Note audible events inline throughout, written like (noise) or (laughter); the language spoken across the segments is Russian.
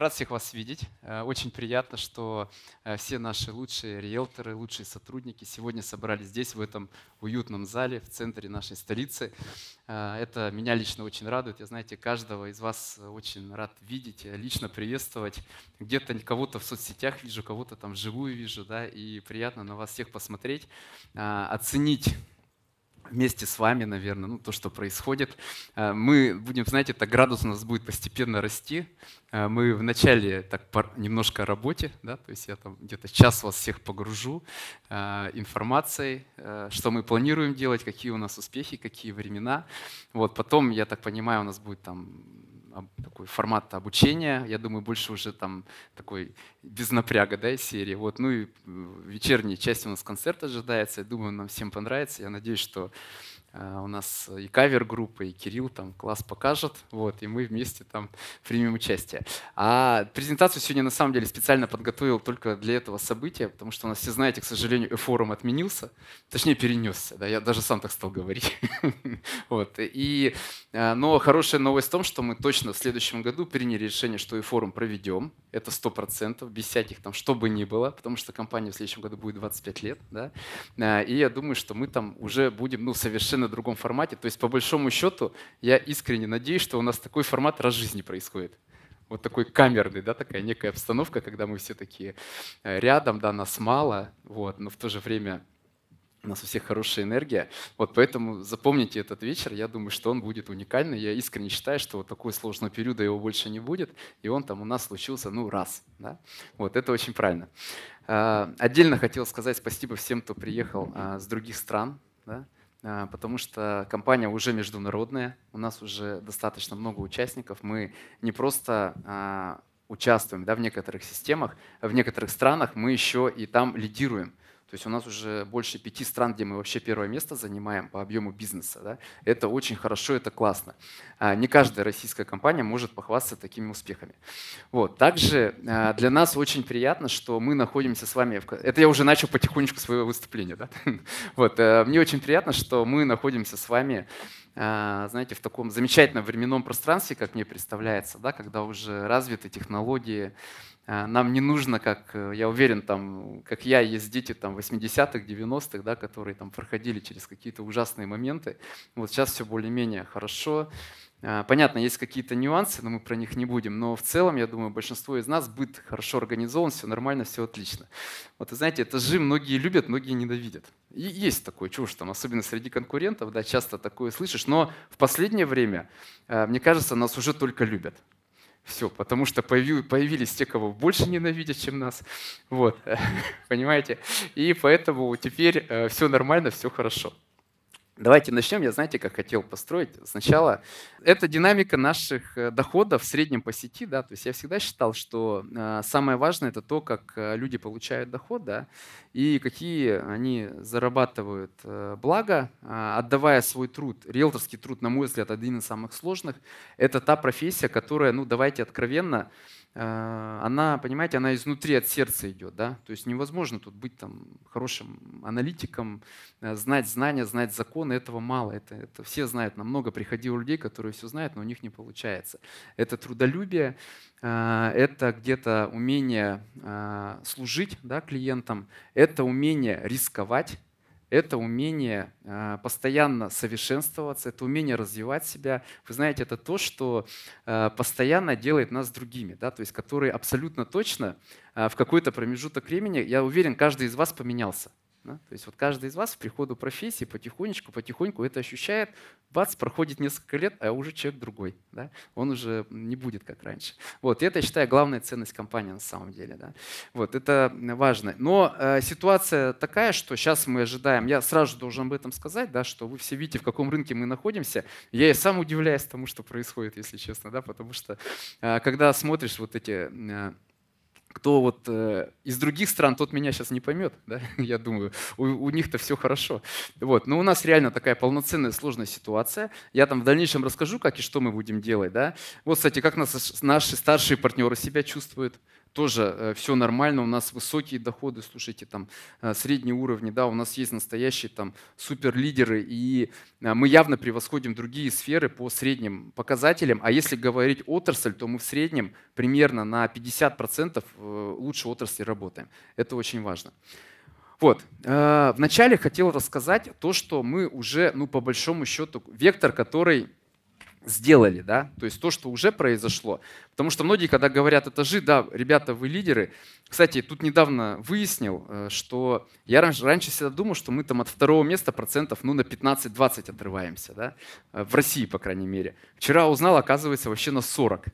Рад всех вас видеть. Э, очень приятно, что э, все наши лучшие риэлторы, лучшие сотрудники сегодня собрались здесь, в этом уютном зале, в центре нашей столицы. Э, это меня лично очень радует. Я, знаете, каждого из вас очень рад видеть, лично приветствовать. Где-то кого-то в соцсетях вижу, кого-то там живую вижу, да, и приятно на вас всех посмотреть, оценить вместе с вами, наверное, ну, то, что происходит. Э, мы будем, знаете, так градус у нас будет постепенно расти. Э, мы вначале так немножко о работе, да, то есть я там где-то час вас всех погружу э, информацией, что мы планируем делать, какие у нас успехи, какие времена. Вот потом, я так понимаю, у нас будет там такой формат обучения, я думаю, больше уже там такой без напряга, да, из серии. Вот, ну и вечерняя часть у нас концерт ожидается, я думаю, нам всем понравится, я надеюсь, что а, у нас и кавер-группа, и Кирилл там класс покажет, вот, и мы вместе там (laughs) примем участие. А презентацию сегодня на самом деле специально подготовил только для этого события, потому что у нас, все знаете, к сожалению, форум отменился, точнее перенесся, да, я даже сам так стал говорить. (laughs) вот, и, а, но хорошая новость в том, что мы точно в следующем году приняли решение, что и форум проведем, это 100%, без всяких там, что бы ни было, потому что компания в следующем году будет 25 лет, да, а, и я думаю, что мы там уже будем, ну, совершенно совершенно другом формате. То есть, по большому счету, я искренне надеюсь, что у нас такой формат раз в жизни происходит. Вот такой камерный, да, такая некая обстановка, когда мы все такие э, рядом, да, нас мало, вот, но в то же время у нас у всех хорошая энергия. Вот поэтому запомните этот вечер. Я думаю, что он будет уникальный. Я искренне считаю, что вот такой сложного периода его больше не будет. И он там у нас случился, ну, раз. Да? Вот это очень правильно. А, отдельно хотел сказать спасибо всем, кто приехал а, с других стран. Да? А, потому что компания уже международная, у нас уже достаточно много участников, мы не просто а, участвуем да, в некоторых системах, в некоторых странах мы еще и там лидируем. То есть у нас уже больше пяти стран, где мы вообще первое место занимаем по объему бизнеса. Да? Это очень хорошо, это классно. А, не каждая российская компания может похвастаться такими успехами. Вот. Также а, для нас очень приятно, что мы находимся с вами... В... Это я уже начал потихонечку свое выступление. Да? (laughs) Вот. Э, мне очень приятно, что мы находимся с вами а, знаете, в таком замечательном временном пространстве, как мне представляется, да, когда уже развиты технологии, а, нам не нужно, как э, я уверен, там, как я, есть дети там, 80-х, 90-х, да, которые там, проходили через какие-то ужасные моменты. Вот сейчас все более-менее хорошо. А, понятно, есть какие-то нюансы, но мы про них не будем. Но в целом, я думаю, большинство из нас быт хорошо организован, все нормально, все отлично. Вот, знаете, это этажи многие любят, многие ненавидят. И есть такое, чего там, особенно среди конкурентов, да, часто такое слышишь. Но в последнее время, э, мне кажется, нас уже только любят. Все, потому что появились те, кого больше ненавидят, чем нас. Вот, (laughs) понимаете? И поэтому теперь э, все нормально, все хорошо. Давайте начнем. Я, знаете, как хотел построить сначала. Это динамика наших э, доходов в среднем по сети. Да? То есть я всегда считал, что э, самое важное – это то, как э, люди получают доход да? и какие они зарабатывают благо, а, отдавая свой труд. Риэлторский труд, на мой взгляд, один из самых сложных. Это та профессия, которая, ну давайте откровенно, Э, она, понимаете, она изнутри от сердца идет, да, то есть невозможно тут быть там хорошим аналитиком, э, знать знания, знать законы, этого мало, это, это все знают, намного приходило людей, которые все знают, но у них не получается. Это трудолюбие, э, это где-то умение служить да, клиентам, это умение рисковать, это умение а, постоянно совершенствоваться, это умение развивать себя. Вы знаете, это то, что а, постоянно делает нас другими, да, то есть которые абсолютно точно а, в какой-то промежуток времени, я уверен, каждый из вас поменялся. Да? То есть вот каждый из вас в приходу профессии потихонечку, потихоньку это ощущает. Бац, проходит несколько лет, а уже человек другой. Да? Он уже не будет как раньше. Вот, и это, я считаю, главная ценность компании на самом деле. Да? Вот, это важно. Но э, ситуация такая, что сейчас мы ожидаем, я сразу должен об этом сказать, да, что вы все видите, в каком рынке мы находимся. Я и сам удивляюсь тому, что происходит, если честно, да, потому что э, когда смотришь вот эти э, кто вот э, из других стран, тот меня сейчас не поймет, да? (laughs) я думаю, у, у них-то все хорошо. Вот. Но у нас реально такая полноценная сложная ситуация. Я там в дальнейшем расскажу, как и что мы будем делать. Да? Вот, кстати, как нас, наши старшие партнеры себя чувствуют тоже э, все нормально, у нас высокие доходы, слушайте, там э, средние уровни, да, у нас есть настоящие там суперлидеры, и э, мы явно превосходим другие сферы по средним показателям, а если говорить отрасль, то мы в среднем примерно на 50% лучше отрасли работаем. Это очень важно. Вот. Вначале хотел рассказать то, что мы уже, ну, по большому счету, вектор, который сделали, да, то есть то, что уже произошло. Потому что многие, когда говорят этажи, да, ребята, вы лидеры. Кстати, тут недавно выяснил, э, что я раньше, раньше всегда думал, что мы там от второго места процентов, ну, на 15-20 отрываемся, да, э, в России, по крайней мере. Вчера узнал, оказывается, вообще на 40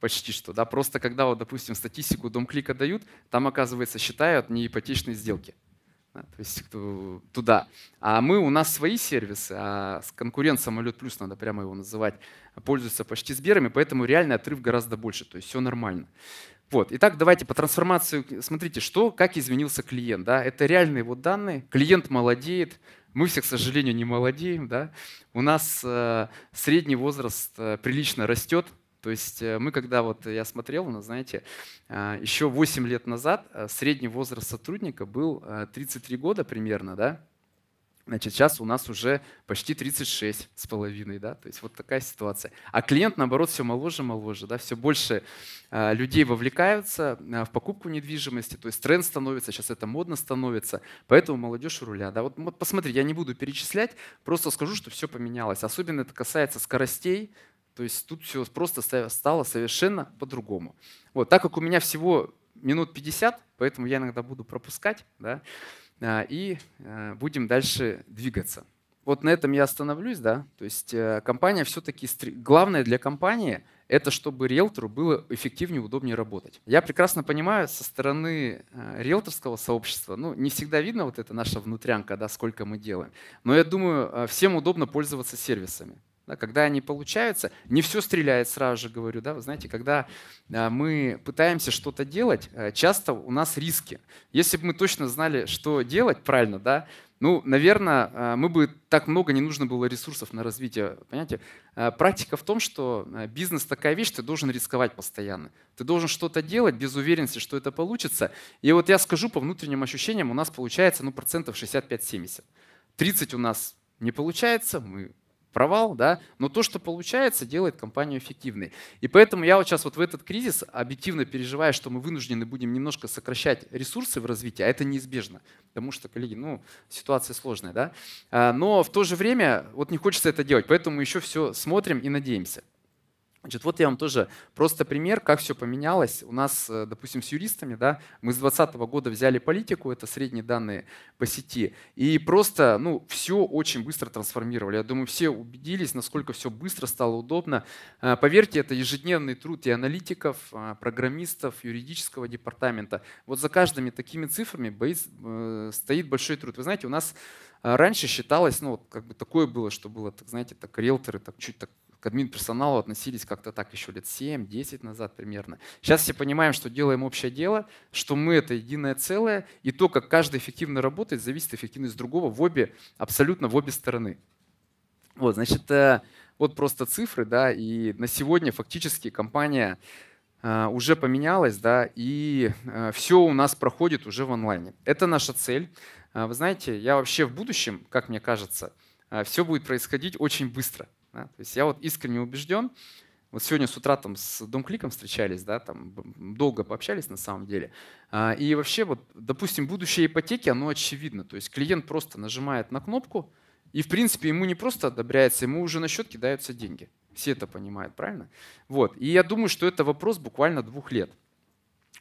почти что, да, просто когда, вот, допустим, статистику дом клика дают, там, оказывается, считают не ипотечные сделки обратно, то есть кто туда. А мы, у нас свои сервисы, а конкурент Самолет Плюс, надо прямо его называть, пользуется почти Сберами, поэтому реальный отрыв гораздо больше, то есть все нормально. Вот. Итак, давайте по трансформации. Смотрите, что, как изменился клиент. Да? Это реальные вот данные. Клиент молодеет. Мы все, к сожалению, не молодеем. Да? У нас э, средний возраст э, прилично растет. То есть э, мы, когда вот э, я смотрел, ну, знаете, а, еще 8 лет назад э, средний возраст сотрудника был 33 года примерно, да? Значит, сейчас у нас уже почти 36 с половиной, да, то есть вот такая ситуация. А клиент, наоборот, все моложе, моложе, да, все больше э, людей вовлекаются а, в покупку недвижимости, то есть тренд становится, сейчас это модно становится, поэтому молодежь у руля, да. Вот, вот посмотри, я не буду перечислять, просто скажу, что все поменялось. Особенно это касается скоростей, то есть тут все просто стало совершенно по-другому. Вот, так как у меня всего минут 50, поэтому я иногда буду пропускать, да, а, и э, будем дальше двигаться. Вот на этом я остановлюсь, да. То есть э, компания все-таки главное для компании это чтобы риэлтору было эффективнее, удобнее работать. Я прекрасно понимаю, со стороны э, риэлторского сообщества, ну, не всегда видно вот эта наша внутрянка, да, сколько мы делаем. Но я думаю, всем удобно пользоваться сервисами. Да, когда они получаются, не все стреляет сразу же, говорю. Да? Вы знаете, когда а, мы пытаемся что-то делать, э, часто у нас риски. Если бы мы точно знали, что делать правильно, да, ну, наверное, а, мы бы так много не нужно было ресурсов на развитие. Понимаете, а, практика в том, что бизнес такая вещь, ты должен рисковать постоянно. Ты должен что-то делать без уверенности, что это получится. И вот я скажу по внутренним ощущениям, у нас получается ну, процентов 65-70. 30 у нас не получается, мы провал, да, но то, что получается, делает компанию эффективной. И поэтому я вот сейчас вот в этот кризис объективно переживаю, что мы вынуждены будем немножко сокращать ресурсы в развитии, а это неизбежно, потому что, коллеги, ну, ситуация сложная, да. А, но в то же время вот не хочется это делать, поэтому еще все смотрим и надеемся. Значит, вот я вам тоже просто пример, как все поменялось. У нас, э, допустим, с юристами, да, мы с 2020 года взяли политику, это средние данные по сети, и просто, ну, все очень быстро трансформировали. Я думаю, все убедились, насколько все быстро стало удобно. Э, поверьте, это ежедневный труд и аналитиков, э, программистов, юридического департамента. Вот за каждыми такими цифрами стоит большой труд. Вы знаете, у нас раньше считалось, ну, вот как бы такое было, что было, так, знаете, так риэлторы так чуть так к админ-персоналу относились как-то так еще лет 7-10 назад примерно. Сейчас все понимаем, что делаем общее дело, что мы это единое целое, и то, как каждый эффективно работает, зависит эффективность другого в обе, абсолютно в обе стороны. Вот, значит, э, вот просто цифры, да, и на сегодня фактически компания э, уже поменялась, да, и э, все у нас проходит уже в онлайне. Это наша цель. Вы знаете, я вообще в будущем, как мне кажется, все будет происходить очень быстро. Да? То есть я вот искренне убежден, вот сегодня с утра там с Домкликом встречались, да, там долго пообщались на самом деле. А, и вообще вот, допустим, будущее ипотеки, оно очевидно. То есть клиент просто нажимает на кнопку, и в принципе ему не просто одобряется, ему уже на счет кидаются деньги. Все это понимают, правильно? Вот. И я думаю, что это вопрос буквально двух лет.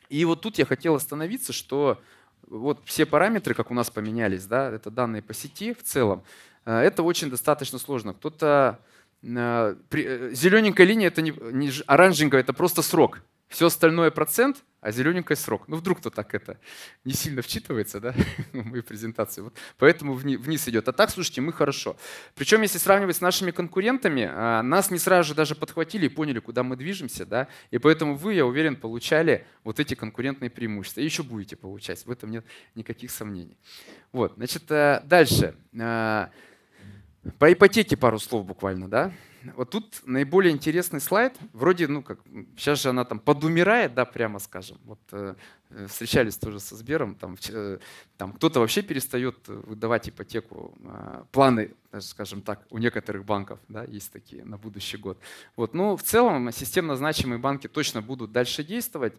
И вот тут я хотел остановиться, что вот все параметры, как у нас поменялись, да, это данные по сети в целом, э, это очень достаточно сложно. Кто-то Э, э, зелененькая линия это не, не оранжевенькая, это просто срок. Все остальное процент, а зелененькая срок. Ну вдруг кто так это не сильно вчитывается, да, (laughs) в мою презентацию. Вот. Поэтому вниз идет. А так, слушайте, мы хорошо. Причем, если сравнивать с нашими конкурентами, э, нас не сразу же даже подхватили и поняли, куда мы движемся, да. И поэтому вы, я уверен, получали вот эти конкурентные преимущества. И еще будете получать. В этом нет никаких сомнений. Вот, значит, дальше. Дальше. По ипотеке пару слов буквально, да? Вот тут наиболее интересный слайд. Вроде, ну как, сейчас же она там подумирает, да, прямо скажем. Вот э, э встречались тоже со Сбером, там, э, там кто-то вообще перестает выдавать ипотеку. Э, планы, даже, скажем так, у некоторых банков, да, есть такие на будущий год. Вот, но ну, в целом системно значимые банки точно будут дальше действовать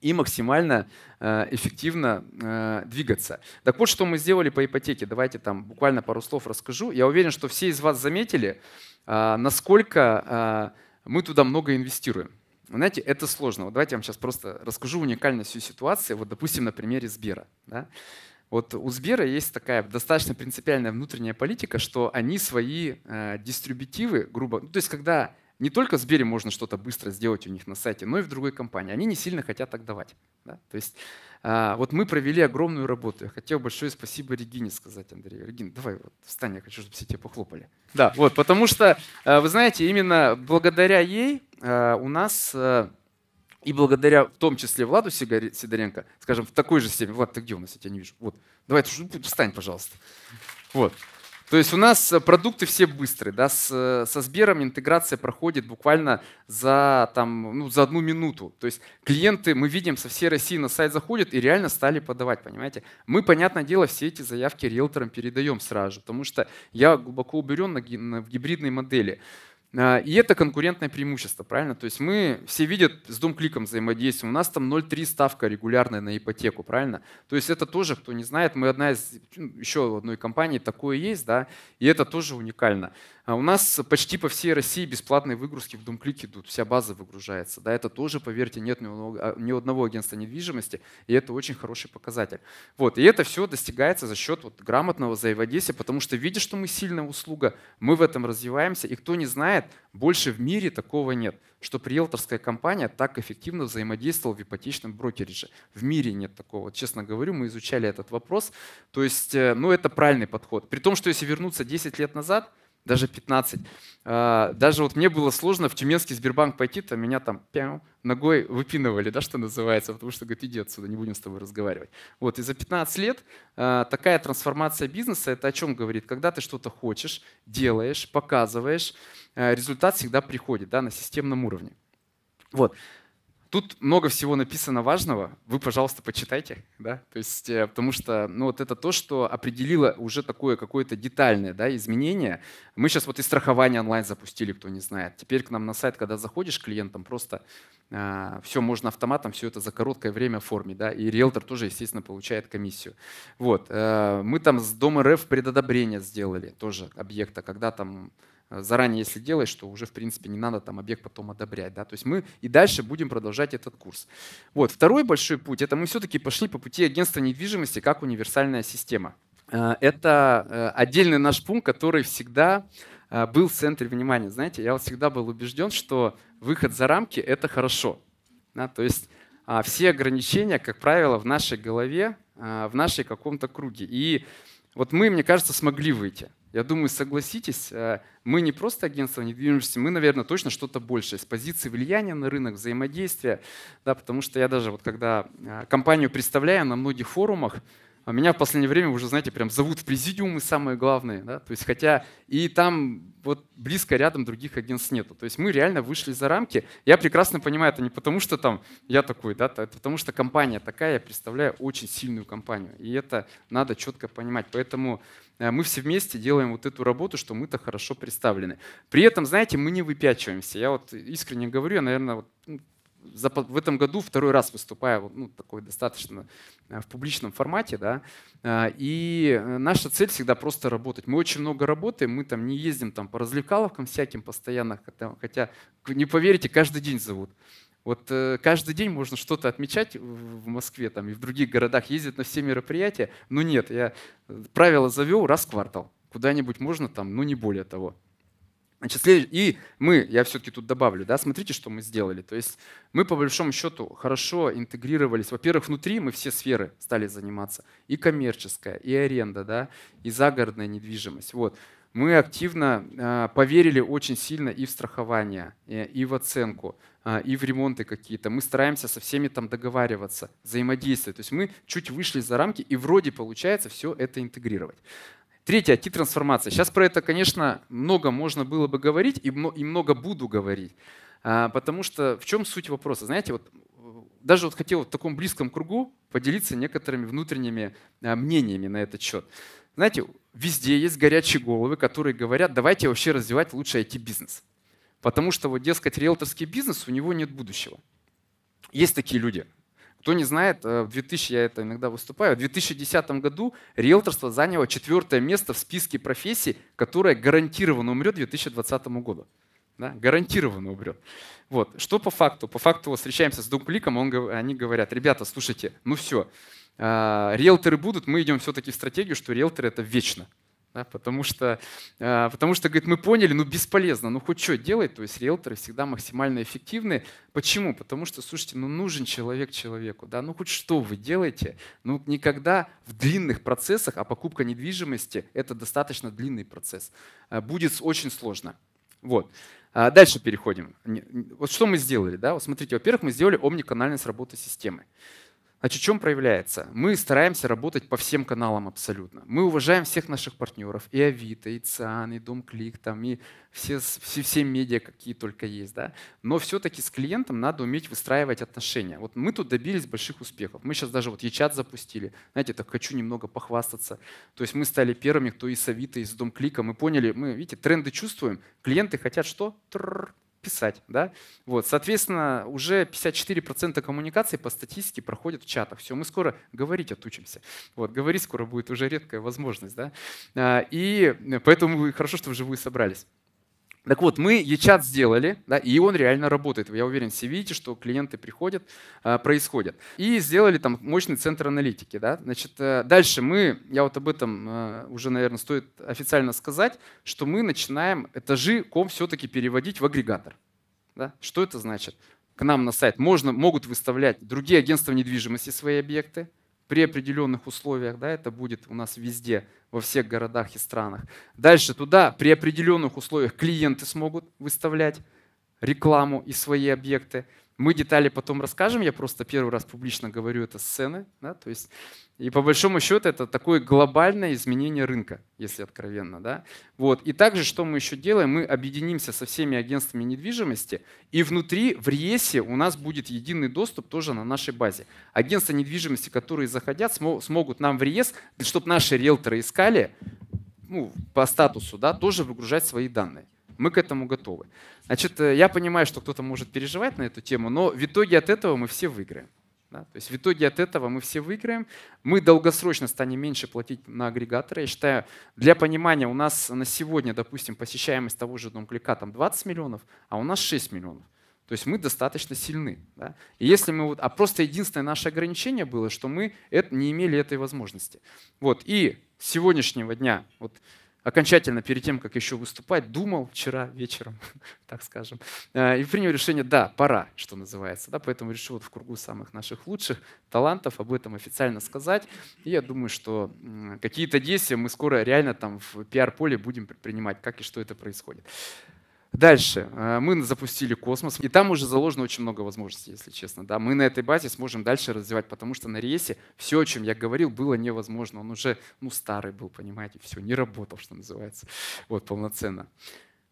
и максимально э, эффективно э, двигаться. Так вот, что мы сделали по ипотеке. Давайте там буквально пару слов расскажу. Я уверен, что все из вас заметили, э, насколько мы туда много инвестируем. Вы знаете, это сложно. Вот давайте я вам сейчас просто расскажу уникальность всю ситуацию. Вот, допустим, на примере Сбера. Да? Вот у Сбера есть такая достаточно принципиальная внутренняя политика, что они свои э, дистрибутивы, грубо, ну, то есть когда не только в Сбере можно что-то быстро сделать у них на сайте, но и в другой компании. Они не сильно хотят так давать. Да? То есть а, вот мы провели огромную работу. Я хотел большое спасибо Регине сказать, Андрей. Регина, давай вот встань, я хочу, чтобы все тебе похлопали. Да, вот, потому что, а, вы знаете, именно благодаря ей а, у нас и благодаря в том числе Владу Сидоренко, скажем, в такой же степени. Влад, ты где у нас? Я тебя не вижу. Вот, давай, встань, пожалуйста. Вот. То есть у нас э, продукты все быстрые. Да? С, э, со Сбером интеграция проходит буквально за, там, ну, за одну минуту. То есть клиенты, мы видим, со всей России на сайт заходят и реально стали подавать, понимаете? Мы, понятное дело, все эти заявки риэлторам передаем сразу же, потому что я глубоко уберен на, на, в гибридной модели. А, и это конкурентное преимущество, правильно? То есть мы все видят с дом-кликом взаимодействуем. У нас там 0,3 ставка регулярная на ипотеку, правильно? То есть это тоже, кто не знает, мы одна из ну, еще одной компании такое есть, да, и это тоже уникально. А у нас почти по всей России бесплатные выгрузки в Думклик идут, вся база выгружается. Да, это тоже, поверьте, нет ни а, одного агентства недвижимости, и это очень хороший показатель. Вот, и это все достигается за счет вот грамотного взаимодействия, потому что видишь, что мы сильная услуга, мы в этом развиваемся, и кто не знает, больше в мире такого нет, что риэлторская компания так эффективно взаимодействовала в ипотечном брокериже. В мире нет такого. Честно говорю, мы изучали этот вопрос. То есть, э, ну, это правильный подход. При том, что если вернуться 10 лет назад, даже 15. А, даже вот мне было сложно в Тюменский Сбербанк пойти, то меня там пяу, ногой выпинывали, да, что называется, потому что говорит, иди отсюда, не будем с тобой разговаривать. Вот, и за 15 лет а, такая трансформация бизнеса, это о чем говорит? Когда ты что-то хочешь, делаешь, показываешь, а, результат всегда приходит, да, на системном уровне. Вот. Тут много всего написано важного. Вы, пожалуйста, почитайте. Да? То есть, э, потому что ну, вот это то, что определило уже такое какое-то детальное да, изменение. Мы сейчас вот и страхование онлайн запустили, кто не знает. Теперь к нам на сайт, когда заходишь клиентам, просто э, а, все можно автоматом, все это за короткое время оформить. Да? И риэлтор тоже, естественно, получает комиссию. Вот. Э, мы там с Дом РФ предодобрение сделали тоже объекта, когда там Э, заранее, если делаешь, что уже, в принципе, не надо там объект потом одобрять. Да? То есть мы и дальше будем продолжать этот курс. Вот. Второй большой путь — это мы все-таки пошли по пути агентства недвижимости как универсальная система. Э, это э, отдельный наш пункт, который всегда был в центре внимания. Знаете, я всегда был убежден, что выход за рамки — это хорошо. Да? То есть а, все ограничения, как правило, в нашей голове, в нашей каком-то круге. И вот мы, мне кажется, смогли выйти. Я думаю, согласитесь, э, мы не просто агентство недвижимости, мы, наверное, точно что-то большее с позиции влияния на рынок, взаимодействия, да, потому что я даже вот когда э, компанию представляю на многих форумах, а меня в последнее время уже, знаете, прям зовут в президиумы самые главные. Да? То есть, хотя и там вот близко рядом других агентств нету. То есть мы реально вышли за рамки. Я прекрасно понимаю, это не потому, что там я такой, да, это потому что компания такая, я представляю очень сильную компанию. И это надо четко понимать. Поэтому э, мы все вместе делаем вот эту работу, что мы-то хорошо представлены. При этом, знаете, мы не выпячиваемся. Я вот искренне говорю, я, наверное, вот, ну, в этом году второй раз выступаю, ну, такой достаточно э, в публичном формате, да, э, и э, наша цель всегда просто работать. Мы очень много работаем, мы там не ездим там по развлекаловкам всяким постоянно, хотя, не поверите, каждый день зовут. Вот каждый день можно что-то отмечать в Москве там, и в других городах, ездить на все мероприятия. Но нет, я правило завел раз в квартал. Куда-нибудь можно там, но ну, не более того. Значит, и мы, я все-таки тут добавлю, да, смотрите, что мы сделали. То есть мы, по большому счету, хорошо интегрировались. Во-первых, внутри мы все сферы стали заниматься. И коммерческая, и аренда, да, и загородная недвижимость. Вот. Мы активно э, поверили очень сильно и в страхование, и, и в оценку, э, и в ремонты какие-то. Мы стараемся со всеми там договариваться, взаимодействовать. То есть мы чуть вышли за рамки, и вроде получается все это интегрировать. Третье, IT-трансформация. Сейчас про это, конечно, много можно было бы говорить и много буду говорить. А, потому что в чем суть вопроса? Знаете, вот даже вот хотел в таком близком кругу поделиться некоторыми внутренними а, мнениями на этот счет. Знаете, везде есть горячие головы, которые говорят, давайте вообще развивать лучше IT-бизнес. Потому что, вот, дескать, риэлторский бизнес, у него нет будущего. Есть такие люди. Кто не знает, э, в 2000, я это иногда выступаю, в 2010 году риэлторство заняло четвертое место в списке профессий, которая гарантированно умрет в 2020 году. Да? Гарантированно умрет. Вот. Что по факту? По факту встречаемся с Думкликом, он, они говорят, ребята, слушайте, ну все, а, риэлторы будут, мы идем все-таки в стратегию, что риэлторы это вечно. Да, потому, что, э, потому что, говорит, мы поняли, ну бесполезно, ну хоть что делать, то есть риэлторы всегда максимально эффективны. Почему? Потому что, слушайте, ну нужен человек человеку, да, ну хоть что вы делаете, ну никогда в длинных процессах, а покупка недвижимости – это достаточно длинный процесс, э, будет очень сложно. Вот. А дальше переходим. Вот что мы сделали, да? Вот смотрите, во-первых, мы сделали омниканальность работы системы. Значит, в чем проявляется? Мы стараемся работать по всем каналам абсолютно. Мы уважаем всех наших партнеров. И Авито, и ЦИАН, и Домклик, там, и все, все, все медиа, какие только есть. Да? Но все-таки с клиентом надо уметь выстраивать отношения. Вот мы тут добились больших успехов. Мы сейчас даже вот Ечат запустили. Знаете, так хочу немного похвастаться. То есть мы стали первыми, кто и с Авито, и с Домклика. Мы поняли, мы, видите, тренды чувствуем. Клиенты хотят что? Тр писать. Да? Вот, соответственно, уже 54% коммуникации по статистике проходят в чатах. Все, мы скоро говорить отучимся. Вот, говорить скоро будет уже редкая возможность. Да? А, и поэтому хорошо, что вы живую собрались. Так вот, мы e-чат сделали, да, и он реально работает. Я уверен, все видите, что клиенты приходят, а, происходят. И сделали там мощный центр аналитики. Да. Значит, э, дальше мы, я вот об этом э, уже, наверное, стоит официально сказать, что мы начинаем этажи ком все-таки переводить в агрегатор. Да. Что это значит? К нам на сайт можно, могут выставлять другие агентства недвижимости свои объекты, при определенных условиях, да, это будет у нас везде, во всех городах и странах. Дальше туда при определенных условиях клиенты смогут выставлять рекламу и свои объекты. Мы детали потом расскажем, я просто первый раз публично говорю это сцены. Да, то есть, и по большому счету это такое глобальное изменение рынка, если откровенно. Да? Вот. И также, что мы еще делаем, мы объединимся со всеми агентствами недвижимости, и внутри в РИЕСе у нас будет единый доступ тоже на нашей базе. Агентства недвижимости, которые заходят, смогут нам в РИЕС, чтобы наши риэлторы искали, ну, по статусу, да, тоже выгружать свои данные. Мы к этому готовы. Значит, э, я понимаю, что кто-то может переживать на эту тему, но в итоге от этого мы все выиграем. Да? То есть в итоге от этого мы все выиграем. Мы долгосрочно станем меньше платить на агрегаторы. Я считаю, для понимания, у нас на сегодня, допустим, посещаемость того же Домклика там 20 миллионов, а у нас 6 миллионов. То есть мы достаточно сильны. Да? И если мы вот, а просто единственное наше ограничение было, что мы это, не имели этой возможности. Вот. И с сегодняшнего дня, вот окончательно перед тем, как еще выступать, думал вчера вечером, (laughs) так скажем, э, и принял решение, да, пора, что называется. Да, поэтому решил вот в кругу самых наших лучших талантов об этом официально сказать. И я думаю, что какие-то действия мы скоро реально там в пиар-поле будем предпринимать, как и что это происходит. Дальше. Э, мы запустили космос, и там уже заложено очень много возможностей, если честно. Да, мы на этой базе сможем дальше развивать, потому что на рейсе все, о чем я говорил, было невозможно. Он уже ну, старый был, понимаете, все, не работал, что называется, вот, полноценно.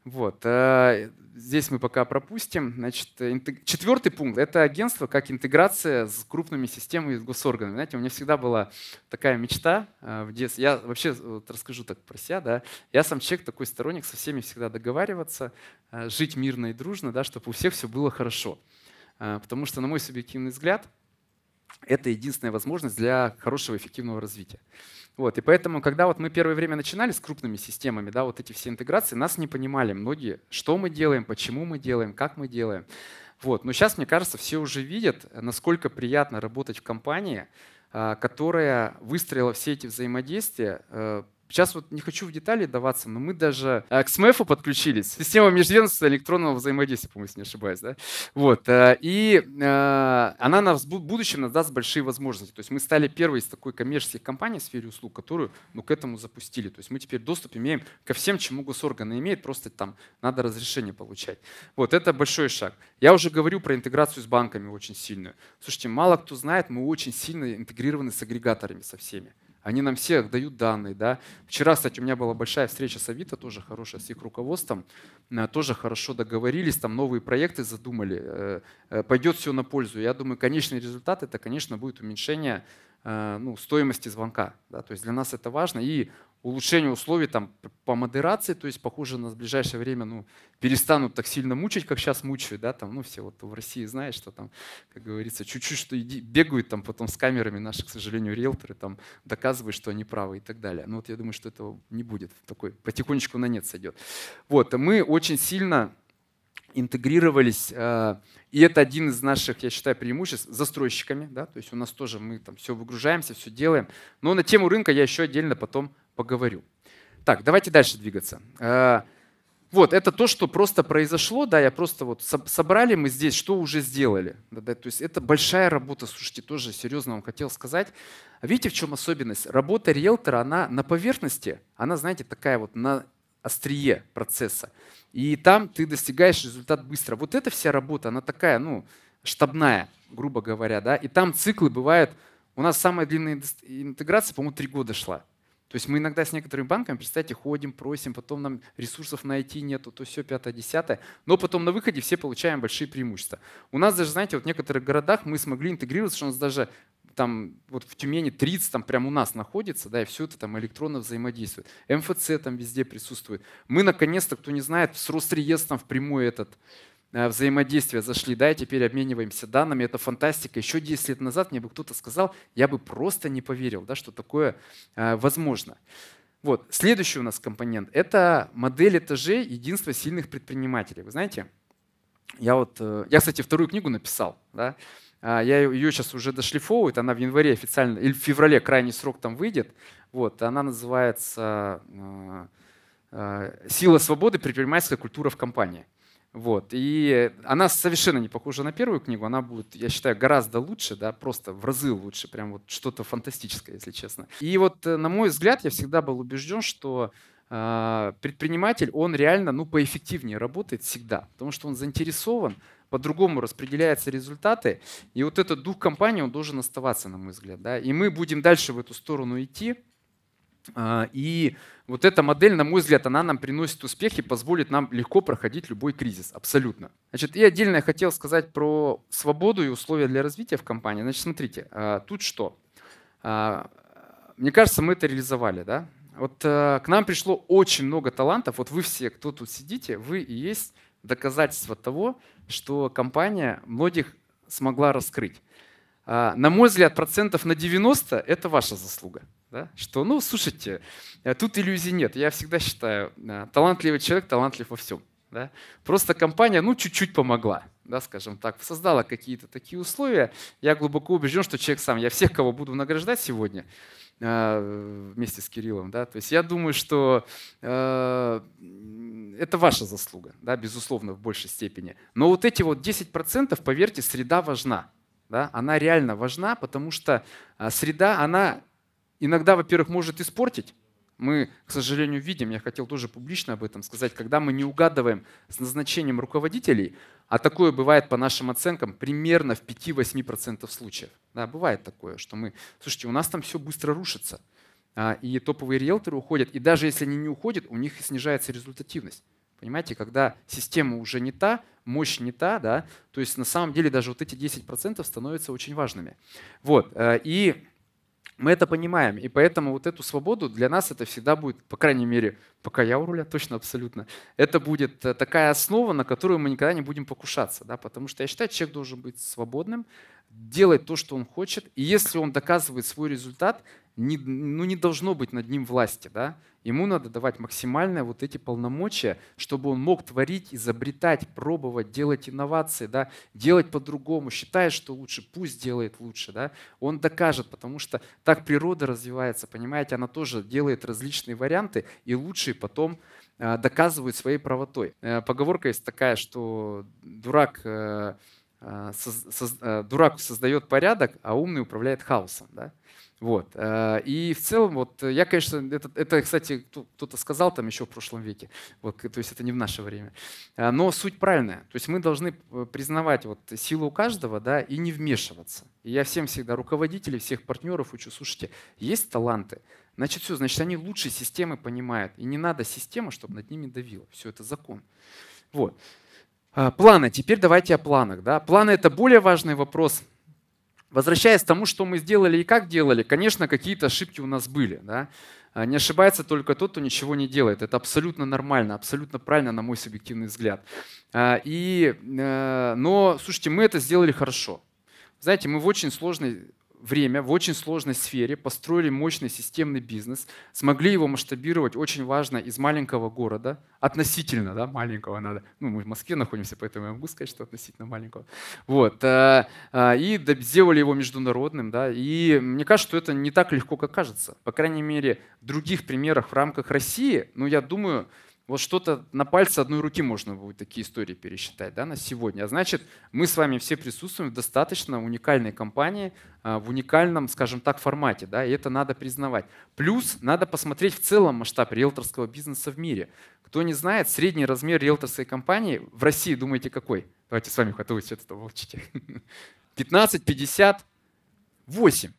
Вот. Э, здесь мы пока пропустим. Значит, интег... четвертый пункт – это агентство как интеграция с крупными системами и госорганами. Знаете, у меня всегда была такая мечта э, в детстве. Я вообще вот расскажу так про себя. Да? Я сам человек такой сторонник, со всеми всегда договариваться, э, жить мирно и дружно, да, чтобы у всех все было хорошо. Потому что, на мой субъективный взгляд, это единственная возможность для хорошего эффективного развития. Вот, и поэтому, когда вот мы первое время начинали с крупными системами, да, вот эти все интеграции, нас не понимали многие, что мы делаем, почему мы делаем, как мы делаем. Вот. Но сейчас, мне кажется, все уже видят, насколько приятно работать в компании, а, которая выстроила все эти взаимодействия э, Сейчас вот не хочу в детали даваться, но мы даже э, к СМЭФу подключились. Система межведомственного электронного взаимодействия, по-моему, не ошибаюсь, да? Вот. Э, и э, она нам в будущем нас даст большие возможности. То есть мы стали первой из такой коммерческих компаний в сфере услуг, которую ну, к этому запустили. То есть мы теперь доступ имеем ко всем, чему госорганы имеют, просто там надо разрешение получать. Вот, это большой шаг. Я уже говорю про интеграцию с банками очень сильную. Слушайте, мало кто знает, мы очень сильно интегрированы с агрегаторами, со всеми. Они нам все дают данные. Да? Вчера, кстати, у меня была большая встреча с Авито, тоже хорошая, с их руководством. Э, тоже хорошо договорились, там новые проекты задумали. Э, э, пойдет все на пользу. Я думаю, конечный результат – это, конечно, будет уменьшение Э, ну, стоимости звонка. Да? То есть для нас это важно. И улучшение условий там, по модерации, то есть, похоже, нас в ближайшее время ну, перестанут так сильно мучить, как сейчас мучают. Да? Там, ну, все вот в России знают, что там, как говорится, чуть-чуть что иди, бегают там потом с камерами наши, к сожалению, риэлторы, там, доказывают, что они правы и так далее. Но вот я думаю, что этого не будет. Такой потихонечку на нет сойдет. Вот, мы очень сильно интегрировались, э, и это один из наших, я считаю, преимуществ застройщиками, да, то есть у нас тоже мы там все выгружаемся, все делаем, но на тему рынка я еще отдельно потом поговорю. Так, давайте дальше двигаться. Э, вот, это то, что просто произошло, да, я просто вот собрали мы здесь, что уже сделали. Да, да, то есть это большая работа, слушайте, тоже серьезно вам хотел сказать. Видите, в чем особенность? Работа риэлтора, она на поверхности, она, знаете, такая вот на острие процесса. И там ты достигаешь результат быстро. Вот эта вся работа, она такая, ну, штабная, грубо говоря, да. И там циклы бывают. У нас самая длинная интеграция, по-моему, три года шла. То есть мы иногда с некоторыми банками, представьте, ходим, просим, потом нам ресурсов найти нету, то все, пятое, десятое. Но потом на выходе все получаем большие преимущества. У нас даже, знаете, вот в некоторых городах мы смогли интегрироваться, что у нас даже там вот в Тюмени 30 там прямо у нас находится, да, и все это там электронно взаимодействует. МФЦ там везде присутствует. Мы наконец-то, кто не знает, с Росреестром в прямой этот э, взаимодействие зашли, да, и теперь обмениваемся данными, это фантастика. Еще 10 лет назад мне бы кто-то сказал, я бы просто не поверил, да, что такое э, возможно. Вот. Следующий у нас компонент – это модель этажей единства сильных предпринимателей. Вы знаете, я вот, э, я, кстати, вторую книгу написал, да, а, я ее сейчас уже дошлифовывают, она в январе официально, или в феврале крайний срок там выйдет. Вот, она называется а, а, «Сила свободы. Предпринимательская культура в компании». Вот. И она совершенно не похожа на первую книгу. Она будет, я считаю, гораздо лучше, да, просто в разы лучше. Прям вот что-то фантастическое, если честно. И вот, э, на мой взгляд, я всегда был убежден, что предприниматель, он реально, ну, поэффективнее работает всегда, потому что он заинтересован по-другому распределяются результаты. И вот этот дух компании, он должен оставаться, на мой взгляд. Да? И мы будем дальше в эту сторону идти. А, и вот эта модель, на мой взгляд, она нам приносит успех и позволит нам легко проходить любой кризис, абсолютно. Значит, и отдельно я хотел сказать про свободу и условия для развития в компании. Значит, смотрите, а, тут что? А, мне кажется, мы это реализовали, да? Вот э, к нам пришло очень много талантов. Вот вы все, кто тут сидите, вы и есть доказательство того, что компания многих смогла раскрыть. А, на мой взгляд, процентов на 90 – это ваша заслуга. Да? Что, ну, слушайте, э, тут иллюзий нет. Я всегда считаю, э, талантливый человек талантлив во всем. Да? Просто компания, ну, чуть-чуть помогла, да, скажем так, создала какие-то такие условия. Я глубоко убежден, что человек сам, я всех, кого буду награждать сегодня, Э, вместе с Кириллом. Да? То есть я думаю, что э, это ваша заслуга, да, безусловно, в большей степени. Но вот эти вот 10%, поверьте, среда важна. Да? Она реально важна, потому что э, среда, она иногда, во-первых, может испортить, мы, к сожалению, видим, я хотел тоже публично об этом сказать, когда мы не угадываем с назначением руководителей, а такое бывает по нашим оценкам примерно в 5-8% случаев. Да, бывает такое, что мы, слушайте, у нас там все быстро рушится, а, и топовые риэлторы уходят, и даже если они не уходят, у них снижается результативность. Понимаете, когда система уже не та, мощь не та, да, то есть на самом деле даже вот эти 10% становятся очень важными. Вот, э, и мы это понимаем, и поэтому вот эту свободу для нас это всегда будет, по крайней мере, пока я у руля, (laughs) точно абсолютно, это будет э, такая основа, на которую мы никогда не будем покушаться, да, потому что я считаю, человек должен быть свободным, делать то, что он хочет, и если он доказывает свой результат, не, ну не должно быть над ним власти, да, Ему надо давать максимальные вот эти полномочия, чтобы он мог творить, изобретать, пробовать, делать инновации, да, делать по-другому, считая, что лучше, пусть делает лучше. Да. Он докажет, потому что так природа развивается, понимаете, она тоже делает различные варианты, и лучшие потом а, доказывают своей правотой. Э, поговорка есть такая, что дурак э, э, дурак создает порядок, а умный управляет хаосом. Да? Вот. Э, и в целом, вот э, я, конечно, это, это кстати, кто-то сказал там еще в прошлом веке, вот, то есть это не в наше время. Э, но суть правильная. То есть мы должны признавать вот силу каждого да, и не вмешиваться. И я всем всегда руководителей, всех партнеров учу, слушайте, есть таланты, значит все, значит они лучше системы понимают. И не надо система, чтобы над ними давила. Все, это закон. Вот. А, планы. Теперь давайте о планах. Да? Планы – это более важный вопрос – Возвращаясь к тому, что мы сделали и как делали, конечно, какие-то ошибки у нас были. Да? А, не ошибается только тот, кто ничего не делает. Это абсолютно нормально, абсолютно правильно, на мой субъективный взгляд. А, и, э, но, слушайте, мы это сделали хорошо. Знаете, мы в очень сложной время в очень сложной сфере, построили мощный системный бизнес, смогли его масштабировать очень важно из маленького города, относительно да, маленького надо. Ну, мы в Москве находимся, поэтому я могу сказать, что относительно маленького. Вот. Э, э, и сделали его международным. Да, и мне кажется, что это не так легко, как кажется. По крайней мере, в других примерах в рамках России, ну, я думаю, вот что-то на пальце одной руки можно будет такие истории пересчитать да, на сегодня. А значит, мы с вами все присутствуем в достаточно уникальной компании, а, в уникальном, скажем так, формате. Да, и это надо признавать. Плюс надо посмотреть в целом масштаб риэлторского бизнеса в мире. Кто не знает, средний размер риэлторской компании в России, думаете, какой? Давайте с вами, хотя вы что-то 15, 50, 8.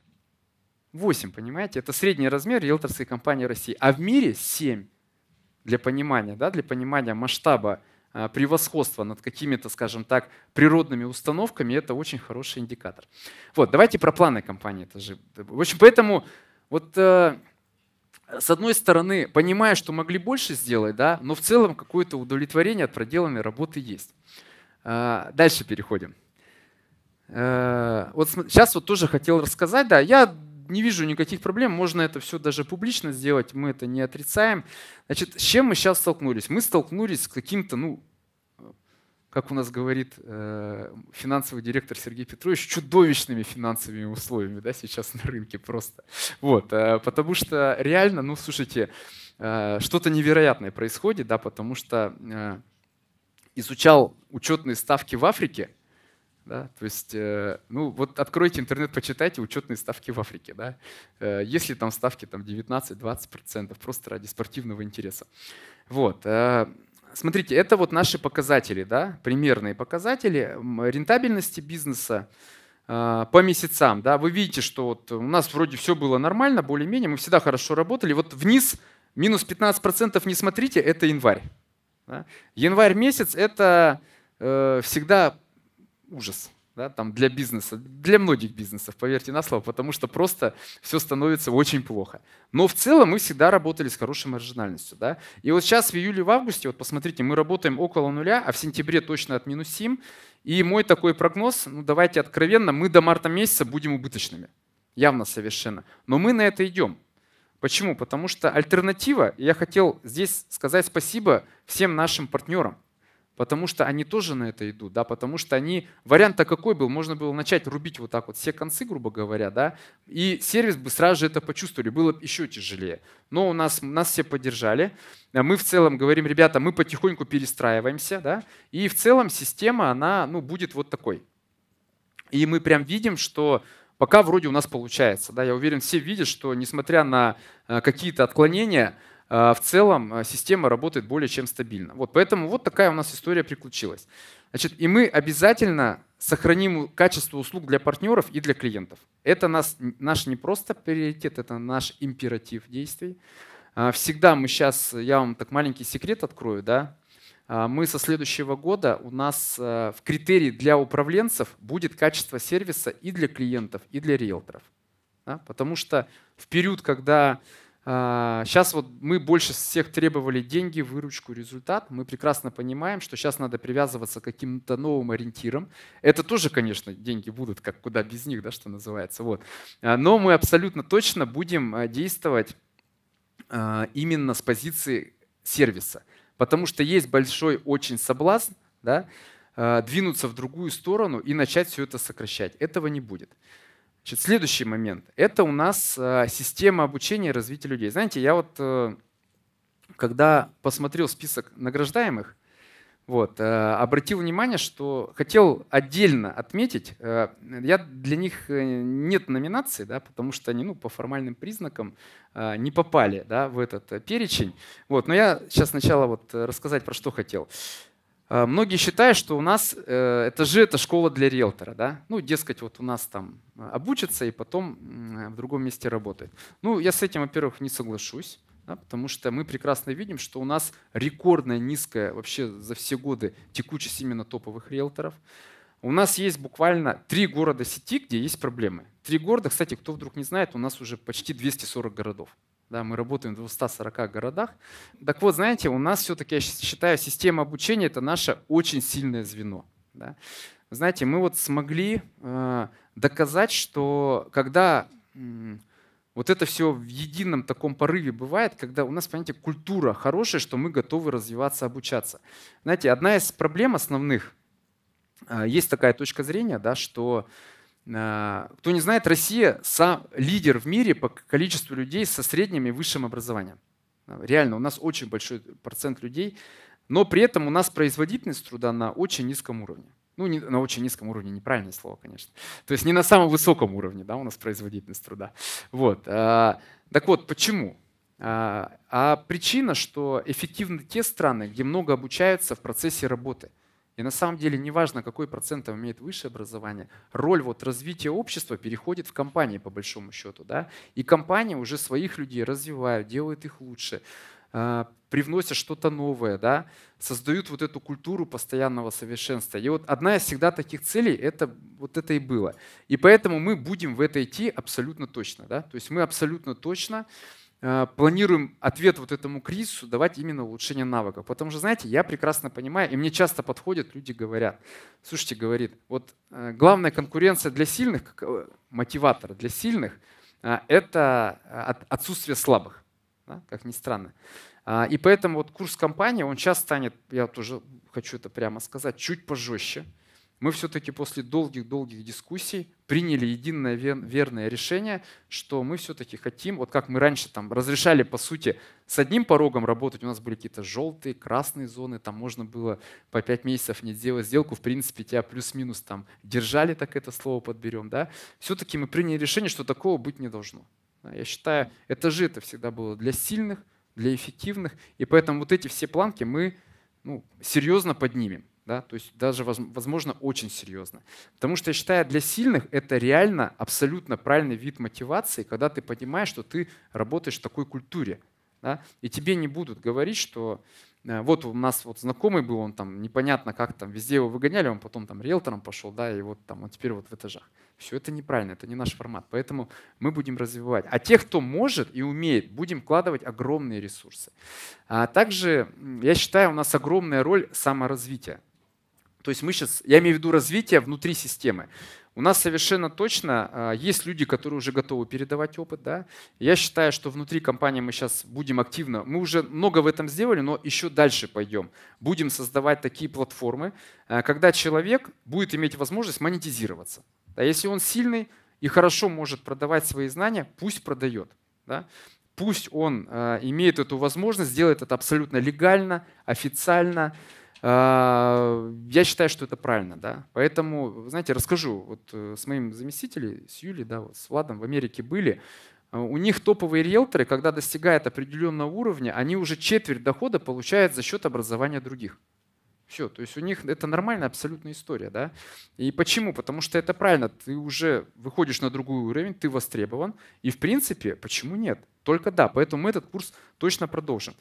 8, понимаете? Это средний размер риэлторской компании России. А в мире 7 для понимания, да, для понимания масштаба а, превосходства над какими-то, скажем так, природными установками, это очень хороший индикатор. Вот, давайте про планы компании тоже. В общем, поэтому вот э, с одной стороны, понимая, что могли больше сделать, да, но в целом какое-то удовлетворение от проделанной работы есть. А, дальше переходим. Э, вот сейчас вот тоже хотел рассказать, да, я не вижу никаких проблем, можно это все даже публично сделать, мы это не отрицаем. Значит, с чем мы сейчас столкнулись? Мы столкнулись с каким-то, ну, как у нас говорит э, финансовый директор Сергей Петрович, чудовищными финансовыми условиями да, сейчас на рынке просто. Вот, э, потому что реально, ну, слушайте, э, что-то невероятное происходит, да, потому что э, изучал учетные ставки в Африке – да? То есть, э, ну вот откройте интернет, почитайте учетные ставки в Африке. Да? Э, Если там ставки там, 19-20%, просто ради спортивного интереса. Вот. Э, смотрите, это вот наши показатели, да? примерные показатели рентабельности бизнеса по месяцам. Да? Вы видите, что вот у нас вроде все было нормально, более-менее, мы всегда хорошо работали. Вот вниз минус 15% не смотрите, это январь. Да? Январь месяц – это всегда ужас да, там для бизнеса, для многих бизнесов, поверьте на слово, потому что просто все становится очень плохо. Но в целом мы всегда работали с хорошей маржинальностью. Да? И вот сейчас в июле, в августе, вот посмотрите, мы работаем около нуля, а в сентябре точно от минус 7. И мой такой прогноз, ну давайте откровенно, мы до марта месяца будем убыточными. Явно совершенно. Но мы на это идем. Почему? Потому что альтернатива, я хотел здесь сказать спасибо всем нашим партнерам потому что они тоже на это идут, да, потому что они, вариант-то какой был, можно было начать рубить вот так вот все концы, грубо говоря, да, и сервис бы сразу же это почувствовали, было бы еще тяжелее. Но у нас, нас все поддержали, а мы в целом говорим, ребята, мы потихоньку перестраиваемся, да, и в целом система, она, ну, будет вот такой. И мы прям видим, что пока вроде у нас получается, да, я уверен, все видят, что несмотря на э, какие-то отклонения, а, в целом а, система работает более чем стабильно. Вот, поэтому вот такая у нас история приключилась. Значит, и мы обязательно сохраним качество услуг для партнеров и для клиентов. Это нас, наш не просто приоритет, это наш императив действий. А, всегда мы сейчас, я вам так маленький секрет открою, да, мы со следующего года у нас в критерии для управленцев будет качество сервиса и для клиентов, и для риэлторов. Да? Потому что в период, когда Сейчас а, вот мы больше всех требовали деньги, выручку, результат. Мы прекрасно понимаем, что сейчас надо привязываться к каким-то новым ориентирам. Это тоже, конечно, деньги будут, как куда без них, да, что называется. Вот. А, но мы абсолютно точно будем а, действовать именно с позиции сервиса. Потому что есть большой очень соблазн, да, двинуться в другую сторону и начать все это сокращать. Этого не будет. Значит, следующий момент. Это у нас э, система обучения и развития людей. Знаете, я вот, э, когда посмотрел список награждаемых, вот, э, обратил внимание, что хотел отдельно отметить, я для них нет номинации, да, потому что они ну, по формальным признакам не попали да, в этот перечень. Вот, но я сейчас сначала вот рассказать, про что хотел. Э, многие считают, что у нас э, это же это школа для риэлтора. Да? Ну, дескать, вот у нас там э, обучится и потом в другом месте работает. Ну, я с этим, во-первых, не соглашусь. Да, потому что мы прекрасно видим, что у нас рекордная низкая вообще за все годы текучесть именно топовых риэлторов. У нас есть буквально три города сети, где есть проблемы. Три города, кстати, кто вдруг не знает, у нас уже почти 240 городов. Да, мы работаем в 240 городах. Так вот, знаете, у нас все-таки, я считаю, система обучения – это наше очень сильное звено. Да? Знаете, мы вот смогли э, доказать, что когда э, вот это все в едином таком порыве бывает, когда у нас, понимаете, культура хорошая, что мы готовы развиваться, обучаться. Знаете, одна из проблем основных, э, есть такая точка зрения, да, что а, кто не знает, Россия сам лидер в мире по количеству людей со средним и высшим образованием. А, реально, у нас очень большой процент людей, но при этом у нас производительность труда на очень низком уровне. Ну, не, на очень низком уровне, неправильное слово, конечно. То есть не на самом высоком уровне, да, у нас производительность труда. Вот. А, так вот, почему? А причина, что эффективны те страны, где много обучаются в процессе работы – и на самом деле неважно, какой процент имеет высшее образование, роль вот развития общества переходит в компании по большому счету. Да? И компании уже своих людей развивают, делают их лучше, а, привносят что-то новое, да? создают вот эту культуру постоянного совершенства. И вот одна из всегда таких целей — это вот это и было. И поэтому мы будем в это идти абсолютно точно. Да? То есть мы абсолютно точно Э, планируем ответ вот этому кризису давать именно улучшение навыков. Потому что, знаете, я прекрасно понимаю, и мне часто подходят люди, говорят, слушайте, говорит, вот э, главная конкуренция для сильных, как э, мотиватор для сильных, это отсутствие слабых, да, как ни странно. А, и поэтому вот курс компании, он сейчас станет, я тоже хочу это прямо сказать, чуть пожестче, мы все-таки после долгих-долгих дискуссий приняли единое верное решение, что мы все-таки хотим, вот как мы раньше там разрешали, по сути, с одним порогом работать, у нас были какие-то желтые, красные зоны, там можно было по 5 месяцев не делать сделку, в принципе, тебя плюс-минус там держали, так это слово подберем, да, все-таки мы приняли решение, что такого быть не должно. Я считаю, этажи это всегда было для сильных, для эффективных, и поэтому вот эти все планки мы ну, серьезно поднимем да, то есть даже, возможно, очень серьезно. Потому что я считаю, для сильных это реально абсолютно правильный вид мотивации, когда ты понимаешь, что ты работаешь в такой культуре. Да, и тебе не будут говорить, что э, вот у нас вот знакомый был, он там непонятно как там, везде его выгоняли, он потом там риэлтором пошел, да, и вот там он теперь вот в этажах. Все это неправильно, это не наш формат, поэтому мы будем развивать. А тех, кто может и умеет, будем вкладывать огромные ресурсы. А также, я считаю, у нас огромная роль саморазвития. То есть мы сейчас, я имею в виду развитие внутри системы. У нас совершенно точно а, есть люди, которые уже готовы передавать опыт. Да? Я считаю, что внутри компании мы сейчас будем активно. Мы уже много в этом сделали, но еще дальше пойдем. Будем создавать такие платформы, а, когда человек будет иметь возможность монетизироваться. А если он сильный и хорошо может продавать свои знания, пусть продает. Да? Пусть он а, имеет эту возможность, сделать это абсолютно легально, официально, а, я считаю, что это правильно, да. Поэтому, знаете, расскажу. Вот э, с моим заместителем, с Юлей, да, вот с Владом в Америке были. А, у них топовые риэлторы, когда достигают определенного уровня, они уже четверть дохода получают за счет образования других. Все, то есть у них это нормальная абсолютная история, да. И почему? Потому что это правильно, ты уже выходишь на другой уровень, ты востребован, и в принципе, почему нет? Только да, поэтому мы этот курс точно продолжим.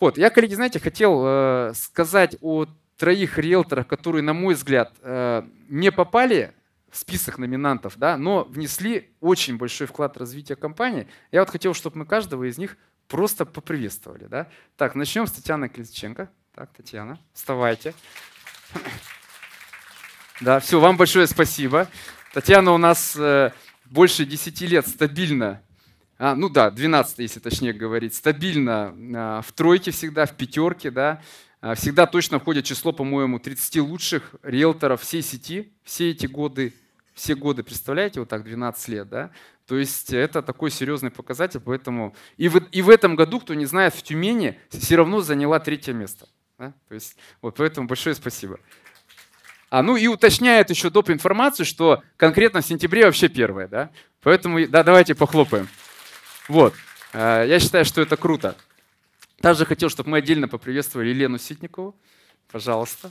Вот, я, коллеги, знаете, хотел э, сказать о троих риэлторах, которые, на мой взгляд, э, не попали в список номинантов, да, но внесли очень большой вклад в развитие компании. Я вот хотел, чтобы мы каждого из них просто поприветствовали. Да? Так, начнем с Татьяны Клицченко. Так, Татьяна, вставайте. Да, все, вам большое спасибо. Татьяна у нас э, больше 10 лет стабильно а, ну да, 12, если точнее говорить, стабильно а, в тройке всегда, в пятерке, да, а, всегда точно входит число, по-моему, 30 лучших риэлторов всей сети, все эти годы, все годы, представляете, вот так 12 лет, да, то есть это такой серьезный показатель, поэтому и в, и в этом году, кто не знает, в Тюмени все равно заняла третье место. Да? То есть, вот поэтому большое спасибо. А, ну и уточняет еще доп. информацию, что конкретно в сентябре вообще первое. Да? Поэтому да, давайте похлопаем. Вот. Э, я считаю, что это круто. Также хотел, чтобы мы отдельно поприветствовали Елену Ситникову. Пожалуйста.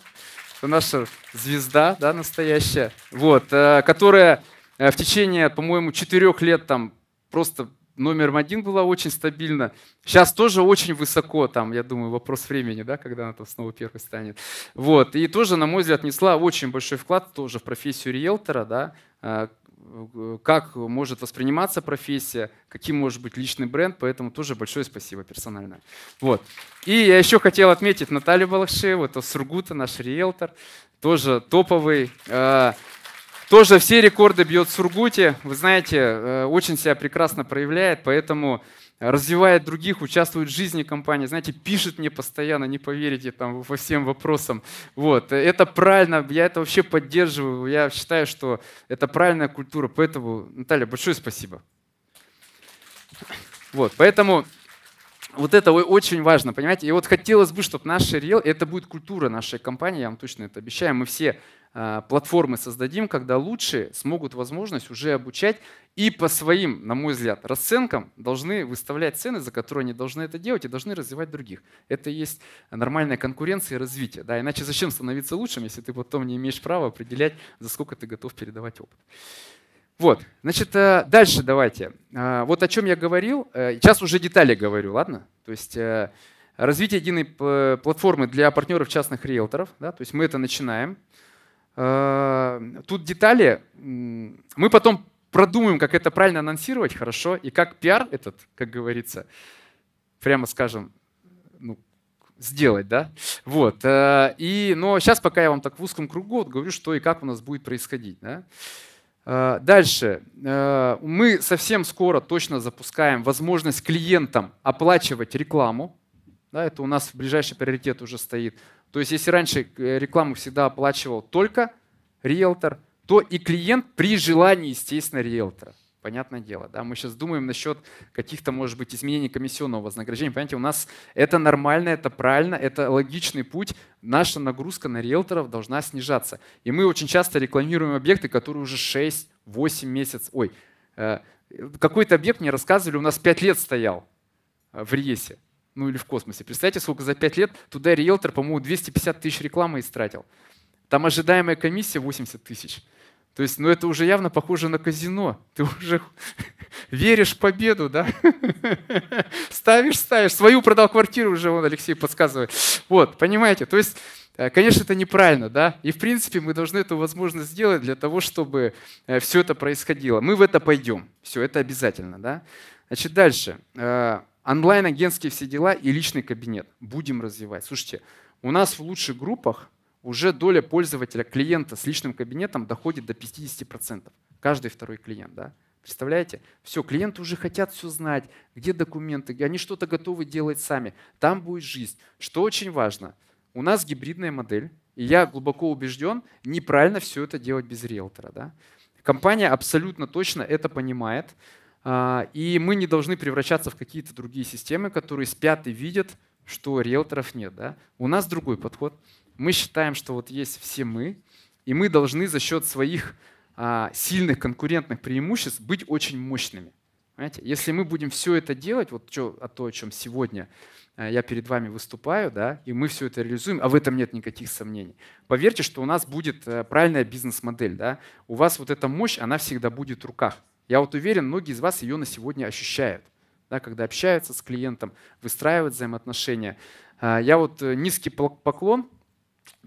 Это наша звезда да, настоящая. Вот, э, которая э, в течение, по-моему, четырех лет там просто номер один была очень стабильно. Сейчас тоже очень высоко, там, я думаю, вопрос времени, да, когда она там снова первой станет. Вот. И тоже, на мой взгляд, несла очень большой вклад тоже в профессию риэлтора, да, Э, как может восприниматься профессия, каким может быть личный бренд, поэтому тоже большое спасибо персонально. Вот. И я еще хотел отметить Наталью Балашеву, это Сургута, наш риэлтор, тоже топовый а, тоже все рекорды бьет в Сургуте. Вы знаете, э, очень себя прекрасно проявляет, поэтому развивает других, участвует в жизни компании, знаете, пишет мне постоянно, не поверите, там, по всем вопросам. Вот. Это правильно, я это вообще поддерживаю, я считаю, что это правильная культура, поэтому, Наталья, большое спасибо. Вот, поэтому вот это очень важно, понимаете? И вот хотелось бы, чтобы наш риэл, это будет культура нашей компании, я вам точно это обещаю, мы все Э, платформы создадим, когда лучшие смогут возможность уже обучать и по своим, на мой взгляд, расценкам должны выставлять цены, за которые они должны это делать и должны развивать других. Это и есть нормальная конкуренция и развитие. Да? Иначе зачем становиться лучшим, если ты потом не имеешь права определять, за сколько ты готов передавать опыт. Вот, значит, э, дальше давайте. Э, вот о чем я говорил. Сейчас уже детали говорю, ладно? То есть развитие единой платформы для партнеров частных риэлторов. Да? То есть мы это начинаем. Э, тут детали. Мы потом продумаем, как это правильно анонсировать хорошо, и как пиар этот, как говорится, прямо скажем, ну, сделать, да? Вот. Э, и, но сейчас пока я вам так в узком кругу вот говорю, что и как у нас будет происходить. Да? Э, дальше. Мы совсем скоро точно запускаем возможность клиентам оплачивать рекламу. Да, это у нас в ближайший приоритет уже стоит. То есть если раньше э, рекламу всегда оплачивал только риэлтор, то и клиент при желании, естественно, риэлтора. Понятное дело, да, мы сейчас думаем насчет каких-то, может быть, изменений комиссионного вознаграждения. Понимаете, у нас это нормально, это правильно, это логичный путь. Наша нагрузка на риэлторов должна снижаться. И мы очень часто рекламируем объекты, которые уже 6-8 месяцев, ой, э, какой-то объект мне рассказывали, у нас 5 лет стоял э, в Риесе ну или в космосе. Представьте, сколько за 5 лет туда риэлтор, по-моему, 250 тысяч рекламы истратил. Там ожидаемая комиссия 80 тысяч. То есть, ну это уже явно похоже на казино. Ты уже (laughs) веришь в победу, да? (laughs) Ставишь, ставишь. Свою продал квартиру уже, он Алексей подсказывает. Вот, понимаете? То есть, э, конечно, это неправильно, да? И, в принципе, мы должны эту возможность сделать для того, чтобы э, все это происходило. Мы в это пойдем. Все, это обязательно, да? Значит, дальше. Э, онлайн-агентские все дела и личный кабинет. Будем развивать. Слушайте, у нас в лучших группах уже доля пользователя, клиента с личным кабинетом доходит до 50%. Каждый второй клиент, да? Представляете? Все, клиенты уже хотят все знать, где документы, они что-то готовы делать сами. Там будет жизнь. Что очень важно, у нас гибридная модель, и я глубоко убежден, неправильно все это делать без риэлтора. Да? Компания абсолютно точно это понимает. А, и мы не должны превращаться в какие-то другие системы, которые спят и видят, что риэлторов нет. Да? У нас другой подход. Мы считаем, что вот есть все мы, и мы должны за счет своих а, сильных конкурентных преимуществ быть очень мощными. Понимаете? Если мы будем все это делать, вот что, а то, о чем сегодня э, я перед вами выступаю, да, и мы все это реализуем, а в этом нет никаких сомнений. Поверьте, что у нас будет э, правильная бизнес-модель. Да? У вас вот эта мощь, она всегда будет в руках. Я вот уверен, многие из вас ее на сегодня ощущают, да, когда общаются с клиентом, выстраивают взаимоотношения. А, я вот э, низкий поклон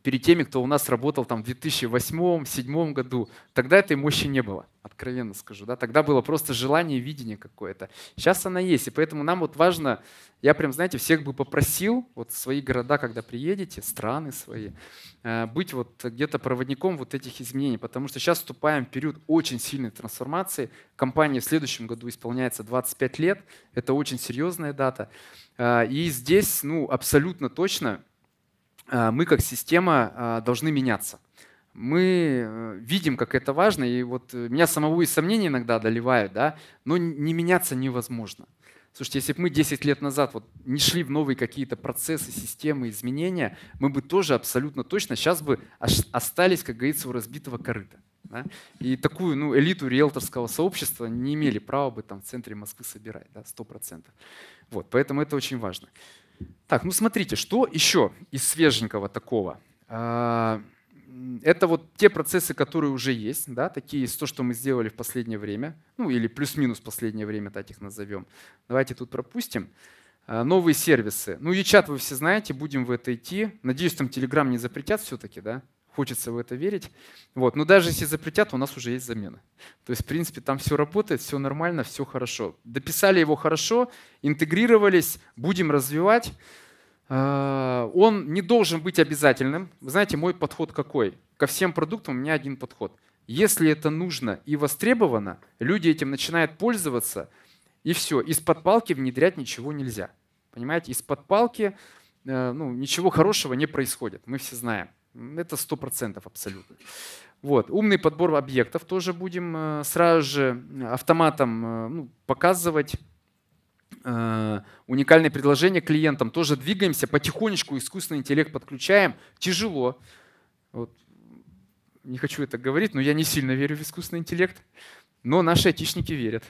перед теми, кто у нас работал там в 2008-2007 году, тогда этой мощи не было, откровенно скажу. Да? Тогда было просто желание, видение какое-то. Сейчас она есть, и поэтому нам вот важно, я прям, знаете, всех бы попросил, вот свои города, когда приедете, страны свои, э, быть вот где-то проводником вот этих изменений, потому что сейчас вступаем в период очень сильной трансформации. Компания в следующем году исполняется 25 лет, это очень серьезная дата. Э, и здесь, ну, абсолютно точно – Э, мы как система э, должны меняться. Мы э, видим, как это важно, и вот меня самого и сомнения иногда одолевают, да, но не меняться невозможно. Слушайте, если бы мы 10 лет назад вот не шли в новые какие-то процессы, системы, изменения, мы бы тоже абсолютно точно сейчас бы остались, как говорится, у разбитого корыта. Да? И такую ну, элиту риэлторского сообщества не имели права бы там в центре Москвы собирать, да, 100%. Вот, поэтому это очень важно. Так, ну смотрите, что еще из свеженького такого? А, это вот те процессы, которые уже есть, да, такие из то, что мы сделали в последнее время, ну или плюс-минус последнее время, так их назовем. Давайте тут пропустим. А, новые сервисы. Ну, e-чат вы все знаете, будем в это идти. Надеюсь, там Telegram не запретят все-таки, да? хочется в это верить. Вот. Но даже если запретят, у нас уже есть замена. То есть, в принципе, там все работает, все нормально, все хорошо. Дописали его хорошо, интегрировались, будем развивать. А, он не должен быть обязательным. Вы знаете, мой подход какой? Ко всем продуктам у меня один подход. Если это нужно и востребовано, люди этим начинают пользоваться, и все. Из-под палки внедрять ничего нельзя. Понимаете, из-под палки э, ну, ничего хорошего не происходит, мы все знаем. Это сто процентов абсолютно. Вот. Умный подбор объектов тоже будем э, сразу же э, автоматом э, ну, показывать уникальные предложения клиентам. Тоже двигаемся, потихонечку искусственный интеллект подключаем. Тяжело. Вот. Не хочу это говорить, но я не сильно верю в искусственный интеллект. Но наши айтишники верят.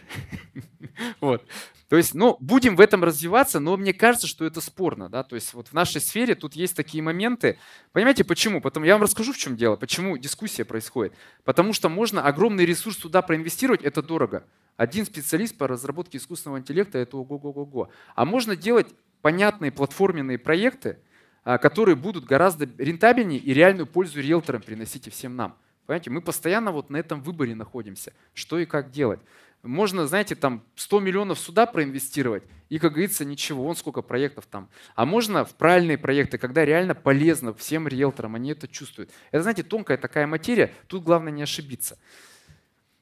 (laughs) вот. То есть, ну, будем в этом развиваться, но мне кажется, что это спорно, да, то есть вот в нашей сфере тут есть такие моменты. Понимаете, почему? Потом я вам расскажу, в чем дело, почему дискуссия происходит. Потому что можно огромный ресурс туда проинвестировать, это дорого. Один специалист по разработке искусственного интеллекта – это ого-го-го-го. А можно делать понятные платформенные проекты, а, которые будут гораздо рентабельнее и реальную пользу риэлторам приносить и всем нам. Понимаете, мы постоянно вот на этом выборе находимся, что и как делать можно, знаете, там 100 миллионов сюда проинвестировать, и, как говорится, ничего, вон сколько проектов там. А можно в правильные проекты, когда реально полезно всем риэлторам, они это чувствуют. Это, знаете, тонкая такая материя, тут главное не ошибиться.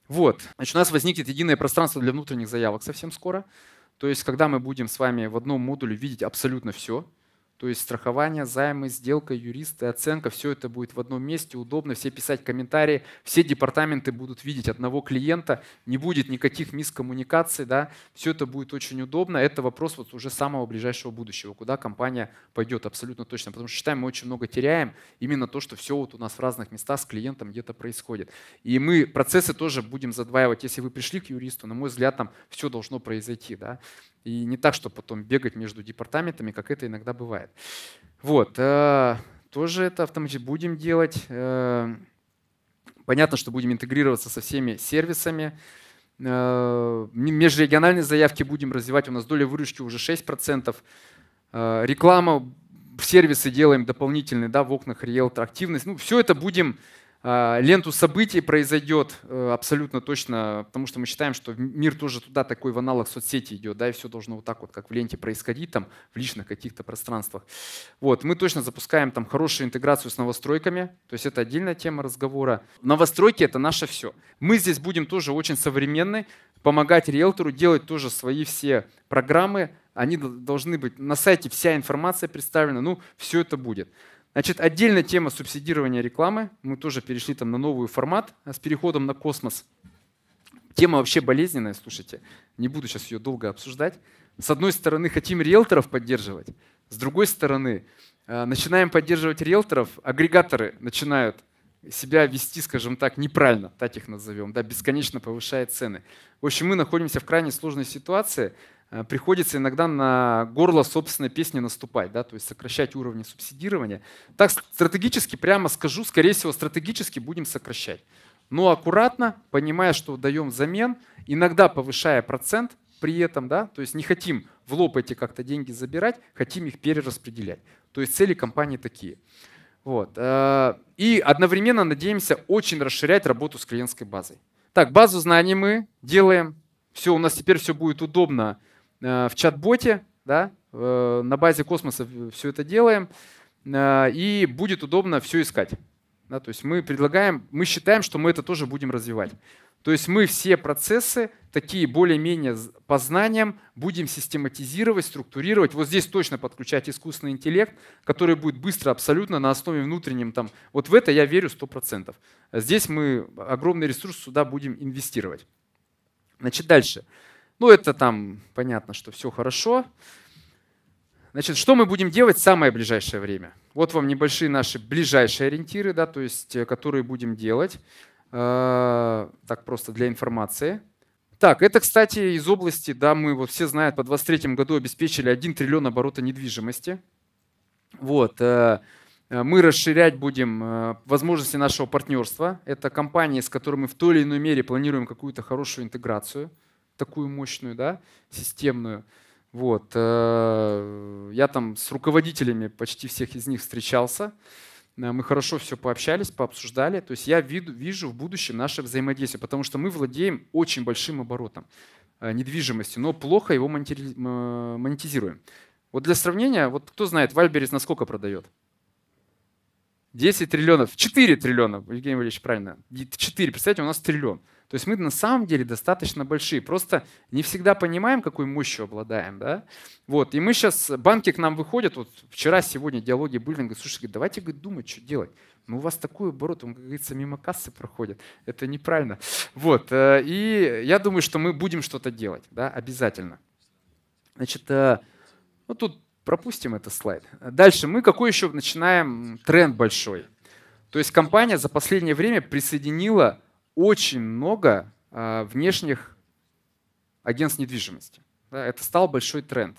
Вот. Значит, у нас возникнет единое пространство для внутренних заявок совсем скоро. То есть, когда мы будем с вами в одном модуле видеть абсолютно все, то есть страхование, займы, сделка, юристы, оценка, все это будет в одном месте, удобно, все писать комментарии, все департаменты будут видеть одного клиента, не будет никаких мисс коммуникаций, да, все это будет очень удобно. Это вопрос вот уже самого ближайшего будущего, куда компания пойдет абсолютно точно, потому что считаем, мы очень много теряем именно то, что все вот у нас в разных местах с клиентом где-то происходит. И мы процессы тоже будем задваивать. Если вы пришли к юристу, на мой взгляд, там все должно произойти, да. И не так, чтобы потом бегать между департаментами, как это иногда бывает. Вот. Э, тоже это автоматически будем делать. Э, понятно, что будем интегрироваться со всеми сервисами. Э, межрегиональные заявки будем развивать. У нас доля выручки уже 6%. Реклама, сервисы делаем дополнительные да, в окнах риэлтора, активность. Ну, все это будем а, ленту событий произойдет э, абсолютно точно, потому что мы считаем, что мир тоже туда такой в аналог соцсети идет, да, и все должно вот так вот, как в ленте происходить там в личных каких-то пространствах. Вот, мы точно запускаем там хорошую интеграцию с новостройками, то есть это отдельная тема разговора. Новостройки — это наше все. Мы здесь будем тоже очень современны, помогать риэлтору делать тоже свои все программы, они должны быть, на сайте вся информация представлена, ну, все это будет. Значит, отдельная тема субсидирования рекламы. Мы тоже перешли там на новый формат э, с переходом на космос. Тема вообще болезненная, слушайте. Не буду сейчас ее долго обсуждать. С одной стороны, хотим риэлторов поддерживать. С другой стороны, э, начинаем поддерживать риэлторов, агрегаторы начинают себя вести, скажем так, неправильно, так их назовем, да, бесконечно повышает цены. В общем, мы находимся в крайне сложной ситуации. Э, приходится иногда на горло собственной песни наступать, да, то есть сокращать уровни субсидирования. Так стратегически, прямо скажу, скорее всего, стратегически будем сокращать. Но аккуратно, понимая, что даем взамен, иногда повышая процент при этом, да, то есть не хотим в лоб эти как-то деньги забирать, хотим их перераспределять. То есть цели компании такие. Вот. Э, и одновременно надеемся очень расширять работу с клиентской базой. Так, базу знаний мы делаем. Все, у нас теперь все будет удобно Э, в чат-боте, да, э, на базе космоса все это делаем, э, и будет удобно все искать. Да, то есть мы предлагаем, мы считаем, что мы это тоже будем развивать. То есть мы все процессы, такие более-менее по знаниям, будем систематизировать, структурировать. Вот здесь точно подключать искусственный интеллект, который будет быстро, абсолютно на основе внутреннем. Там, вот в это я верю 100%. Здесь мы огромный ресурс сюда будем инвестировать. Значит, дальше. Дальше. Ну, это там понятно, что все хорошо. Значит, что мы будем делать в самое ближайшее время? Вот вам небольшие наши ближайшие ориентиры, да, то есть, э, которые будем делать. Э, так просто для информации. Так, это, кстати, из области, да, мы вот все знают, по 23 году обеспечили 1 триллион оборота недвижимости. Вот. Э, мы расширять будем возможности нашего партнерства. Это компании, с которыми мы в той или иной мере планируем какую-то хорошую интеграцию – такую мощную, да, системную. Вот. Э, я там с руководителями почти всех из них встречался. Э, мы хорошо все пообщались, пообсуждали. То есть я вижу, в будущем наше взаимодействие, потому что мы владеем очень большим оборотом э, недвижимости, но плохо его монетизируем. Вот для сравнения, вот кто знает, Вальберес на сколько продает? 10 триллионов, 4 триллиона, Евгений Валерьевич, правильно, 4, Представьте, у нас триллион. То есть мы на самом деле достаточно большие, просто не всегда понимаем, какой мощью обладаем. Да? Вот. И мы сейчас, банки к нам выходят, вот вчера, сегодня диалоги были, говорят, слушайте, давайте говорит, думать, что делать. Ну у вас такой оборот, он, как говорится, мимо кассы проходит. Это неправильно. Вот. Э, и я думаю, что мы будем что-то делать, да, обязательно. Значит, э, ну тут Пропустим этот слайд. Дальше мы какой еще начинаем тренд большой. То есть компания за последнее время присоединила очень много а, внешних агентств недвижимости. это стал большой тренд.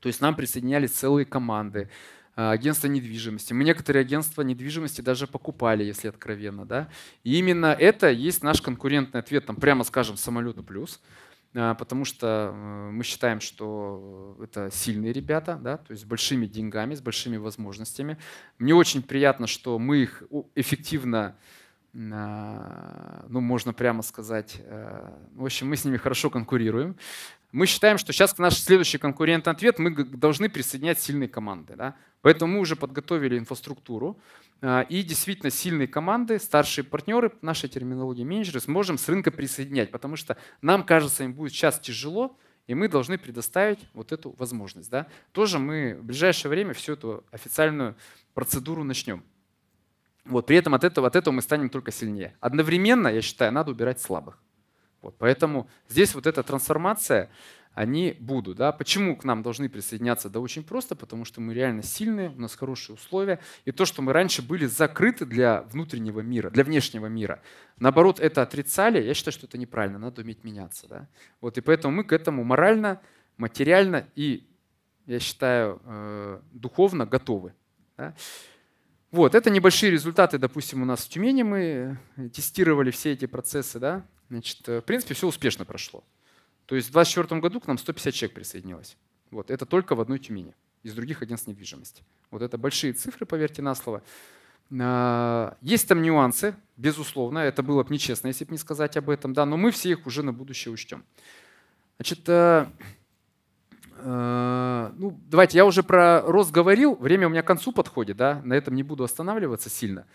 То есть нам присоединялись целые команды, а, агентства недвижимости. Мы некоторые агентства недвижимости даже покупали, если откровенно. Да? И именно это есть наш конкурентный ответ, там, прямо скажем, самолету плюс. А, потому что э, мы считаем, что это сильные ребята, да, то есть с большими деньгами, с большими возможностями. Мне очень приятно, что мы их эффективно а, ну, можно прямо сказать, э, в общем, мы с ними хорошо конкурируем. Мы считаем, что сейчас наш следующий конкурентный ответ мы должны присоединять сильные команды. Да? Поэтому мы уже подготовили инфраструктуру, а, и действительно сильные команды, старшие партнеры, наши терминологии менеджеры, сможем с рынка присоединять, потому что нам кажется, им будет сейчас тяжело, и мы должны предоставить вот эту возможность. Да? Тоже мы в ближайшее время всю эту официальную процедуру начнем. Вот, при этом от этого, от этого мы станем только сильнее. Одновременно, я считаю, надо убирать слабых. Вот, поэтому здесь вот эта трансформация, они будут. Да? Почему к нам должны присоединяться? Да очень просто, потому что мы реально сильные, у нас хорошие условия. И то, что мы раньше были закрыты для внутреннего мира, для внешнего мира, наоборот, это отрицали, я считаю, что это неправильно, надо уметь меняться. Да? Вот, и поэтому мы к этому морально, материально и, я считаю, э, духовно готовы. Да? Вот, это небольшие результаты, допустим, у нас в Тюмени мы тестировали все эти процессы, да, значит, э, в принципе, все успешно прошло. То есть в 2024 году к нам 150 человек присоединилось. Вот, это только в одной Тюмени из других агентств недвижимости. Вот это большие цифры, поверьте на слово. А, есть там нюансы, безусловно, это было бы нечестно, если бы не сказать об этом, да, но мы все их уже на будущее учтем. Значит, а, а, ну, давайте, я уже про рост говорил, время у меня к концу подходит, да, на этом не буду останавливаться сильно.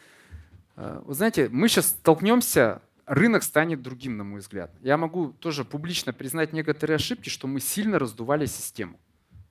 Вы знаете, мы сейчас столкнемся рынок станет другим, на мой взгляд. Я могу тоже публично признать некоторые ошибки, что мы сильно раздували систему.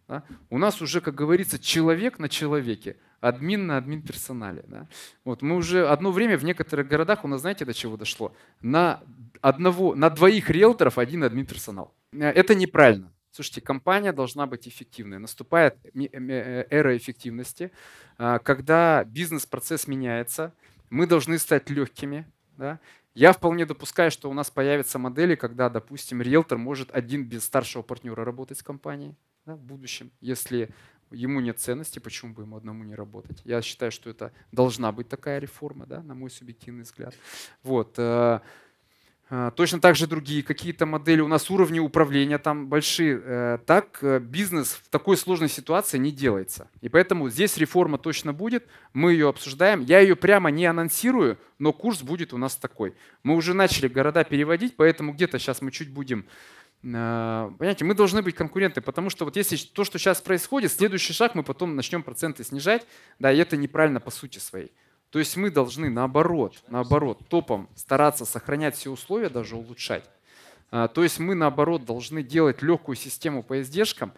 Да? У нас уже, как говорится, человек на человеке, админ на админ персонале. Да? Вот мы уже одно время в некоторых городах, у нас знаете, до чего дошло? На, одного, на двоих риэлторов один админ персонал. Э, это неправильно. Слушайте, компания должна быть эффективной. Наступает э, э, эра эффективности, а, когда бизнес-процесс меняется, мы должны стать легкими, да? Я вполне допускаю, что у нас появятся модели, когда, допустим, риэлтор может один без старшего партнера работать с компанией да, в будущем, если ему нет ценности, почему бы ему одному не работать. Я считаю, что это должна быть такая реформа, да, на мой субъективный взгляд. Вот. Э, а, точно так же другие какие-то модели. У нас уровни управления там большие. Э, так э, бизнес в такой сложной ситуации не делается. И поэтому здесь реформа точно будет. Мы ее обсуждаем. Я ее прямо не анонсирую, но курс будет у нас такой. Мы уже начали города переводить, поэтому где-то сейчас мы чуть будем э, Понимаете, мы должны быть конкуренты, потому что вот если то, что сейчас происходит, следующий шаг мы потом начнем проценты снижать, да, и это неправильно по сути своей. То есть мы должны наоборот, наоборот, топом стараться сохранять все условия, даже улучшать. А, то есть мы наоборот должны делать легкую систему по издержкам,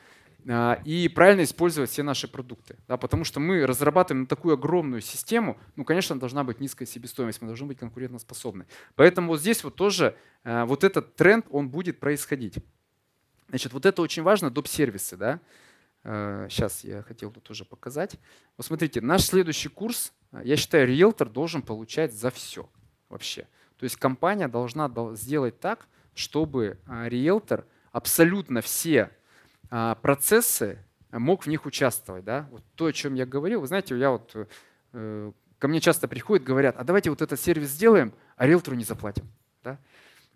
а, и правильно использовать все наши продукты. Да, потому что мы разрабатываем такую огромную систему, ну, конечно, должна быть низкая себестоимость, мы должны быть конкурентоспособны. Поэтому вот здесь вот тоже а, вот этот тренд, он будет происходить. Значит, вот это очень важно, доп-сервисы, да. Сейчас я хотел тут тоже показать. Вот смотрите, наш следующий курс Э, я считаю, риэлтор должен получать за все вообще. То есть компания должна сделать так, чтобы э, риэлтор абсолютно все а, процессы мог в них участвовать. Да? Вот то, о чем я говорил, вы знаете, я вот, э, ко мне часто приходят, говорят, а давайте вот этот сервис сделаем, а риэлтору не заплатим. Да?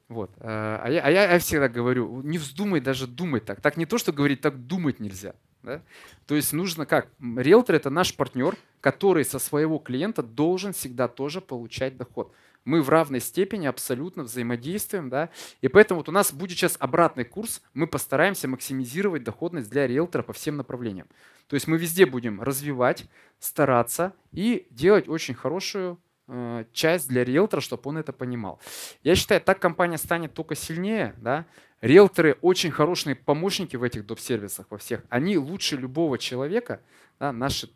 Вот. А, я, а я, я всегда говорю, не вздумай даже думать так. Так не то, что говорить, так думать нельзя. Да? То есть нужно как? Риэлтор – это наш партнер – который со своего клиента должен всегда тоже получать доход. Мы в равной степени абсолютно взаимодействуем, да, и поэтому вот у нас будет сейчас обратный курс, мы постараемся максимизировать доходность для риэлтора по всем направлениям. То есть мы везде будем развивать, стараться и делать очень хорошую э, часть для риэлтора, чтобы он это понимал. Я считаю, так компания станет только сильнее. Да? Риэлторы очень хорошие помощники в этих доп-сервисах во всех. Они лучше любого человека, да, наши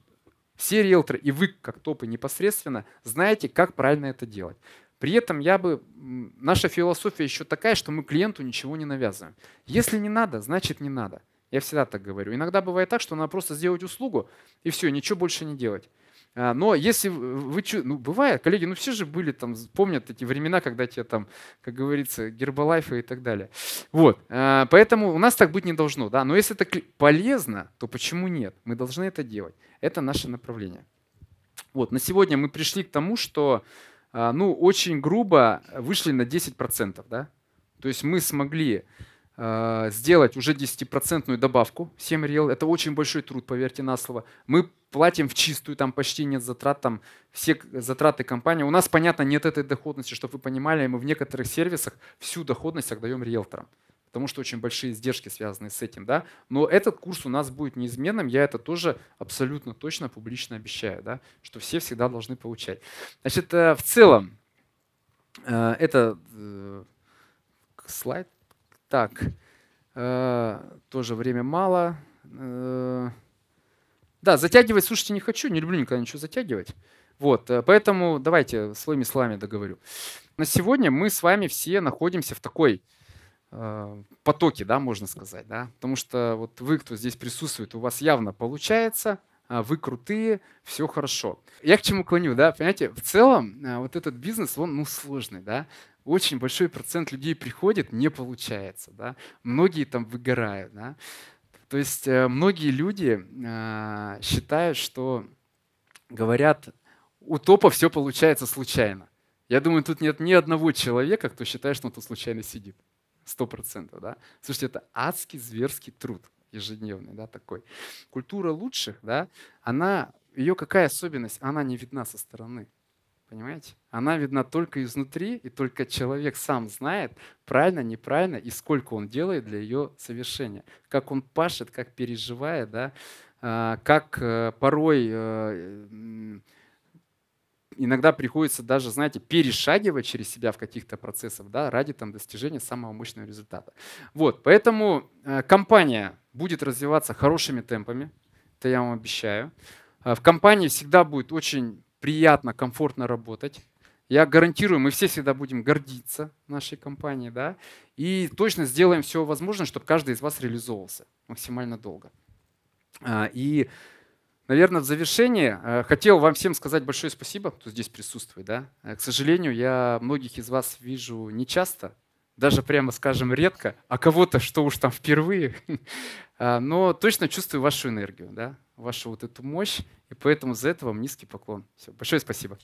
все риэлторы и вы, как топы непосредственно, знаете, как правильно это делать. При этом я бы, наша философия еще такая, что мы клиенту ничего не навязываем. Если не надо, значит не надо. Я всегда так говорю. Иногда бывает так, что надо просто сделать услугу и все, ничего больше не делать. А, но если вы... Ну, бывает, коллеги, ну все же были там, помнят эти времена, когда тебе там, как говорится, гербалайфы и так далее. Вот. А, поэтому у нас так быть не должно. Да? Но если это полезно, то почему нет? Мы должны это делать. Это наше направление. Вот. На сегодня мы пришли к тому, что а, ну, очень грубо вышли на 10%. Да? То есть мы смогли сделать уже 10% добавку 7 рел. Это очень большой труд, поверьте на слово. Мы платим в чистую, там почти нет затрат, там все затраты компании. У нас, понятно, нет этой доходности, чтобы вы понимали, мы в некоторых сервисах всю доходность отдаем риэлторам потому что очень большие издержки связаны с этим. Да? Но этот курс у нас будет неизменным, я это тоже абсолютно точно публично обещаю, да? что все всегда должны получать. Значит, э, в целом, э, это э, слайд. Так, тоже время мало. Да, затягивать, слушайте, не хочу, не люблю никогда ничего затягивать. Вот, э, поэтому давайте своими словами договорю. На сегодня мы с вами все находимся в такой э, потоке, да, можно сказать, да, потому что вот вы, кто здесь присутствует, у вас явно получается, а вы крутые, все хорошо. Я к чему клоню, да, понимаете, в целом э, вот этот бизнес, он, ну, сложный, да, очень большой процент людей приходит, не получается, да, многие там выгорают, да, то есть э, многие люди э, считают, что говорят, у топа все получается случайно. Я думаю, тут нет ни одного человека, кто считает, что он тут случайно сидит. Сто процентов, да? Слушайте, это адский, зверский труд ежедневный, да, такой. Культура лучших, да, она, ее какая особенность? Она не видна со стороны. Понимаете? Она видна только изнутри, и только человек сам знает, правильно, неправильно, и сколько он делает для ее совершения. Как он пашет, как переживает, да? А, как э, порой э, иногда приходится даже, знаете, перешагивать через себя в каких-то процессах, да, ради там достижения самого мощного результата. Вот, поэтому э, компания будет развиваться хорошими темпами, это я вам обещаю. А в компании всегда будет очень приятно, комфортно работать. Я гарантирую, мы все всегда будем гордиться нашей компанией, да, и точно сделаем все возможное, чтобы каждый из вас реализовывался максимально долго. А, и, наверное, в завершение а, хотел вам всем сказать большое спасибо, кто здесь присутствует, да. Э, к сожалению, я многих из вас вижу не часто, даже прямо скажем редко, а кого-то, что уж там впервые, (laughs) а, но точно чувствую вашу энергию, да, вашу вот эту мощь, и поэтому за это вам низкий поклон. Все, большое спасибо.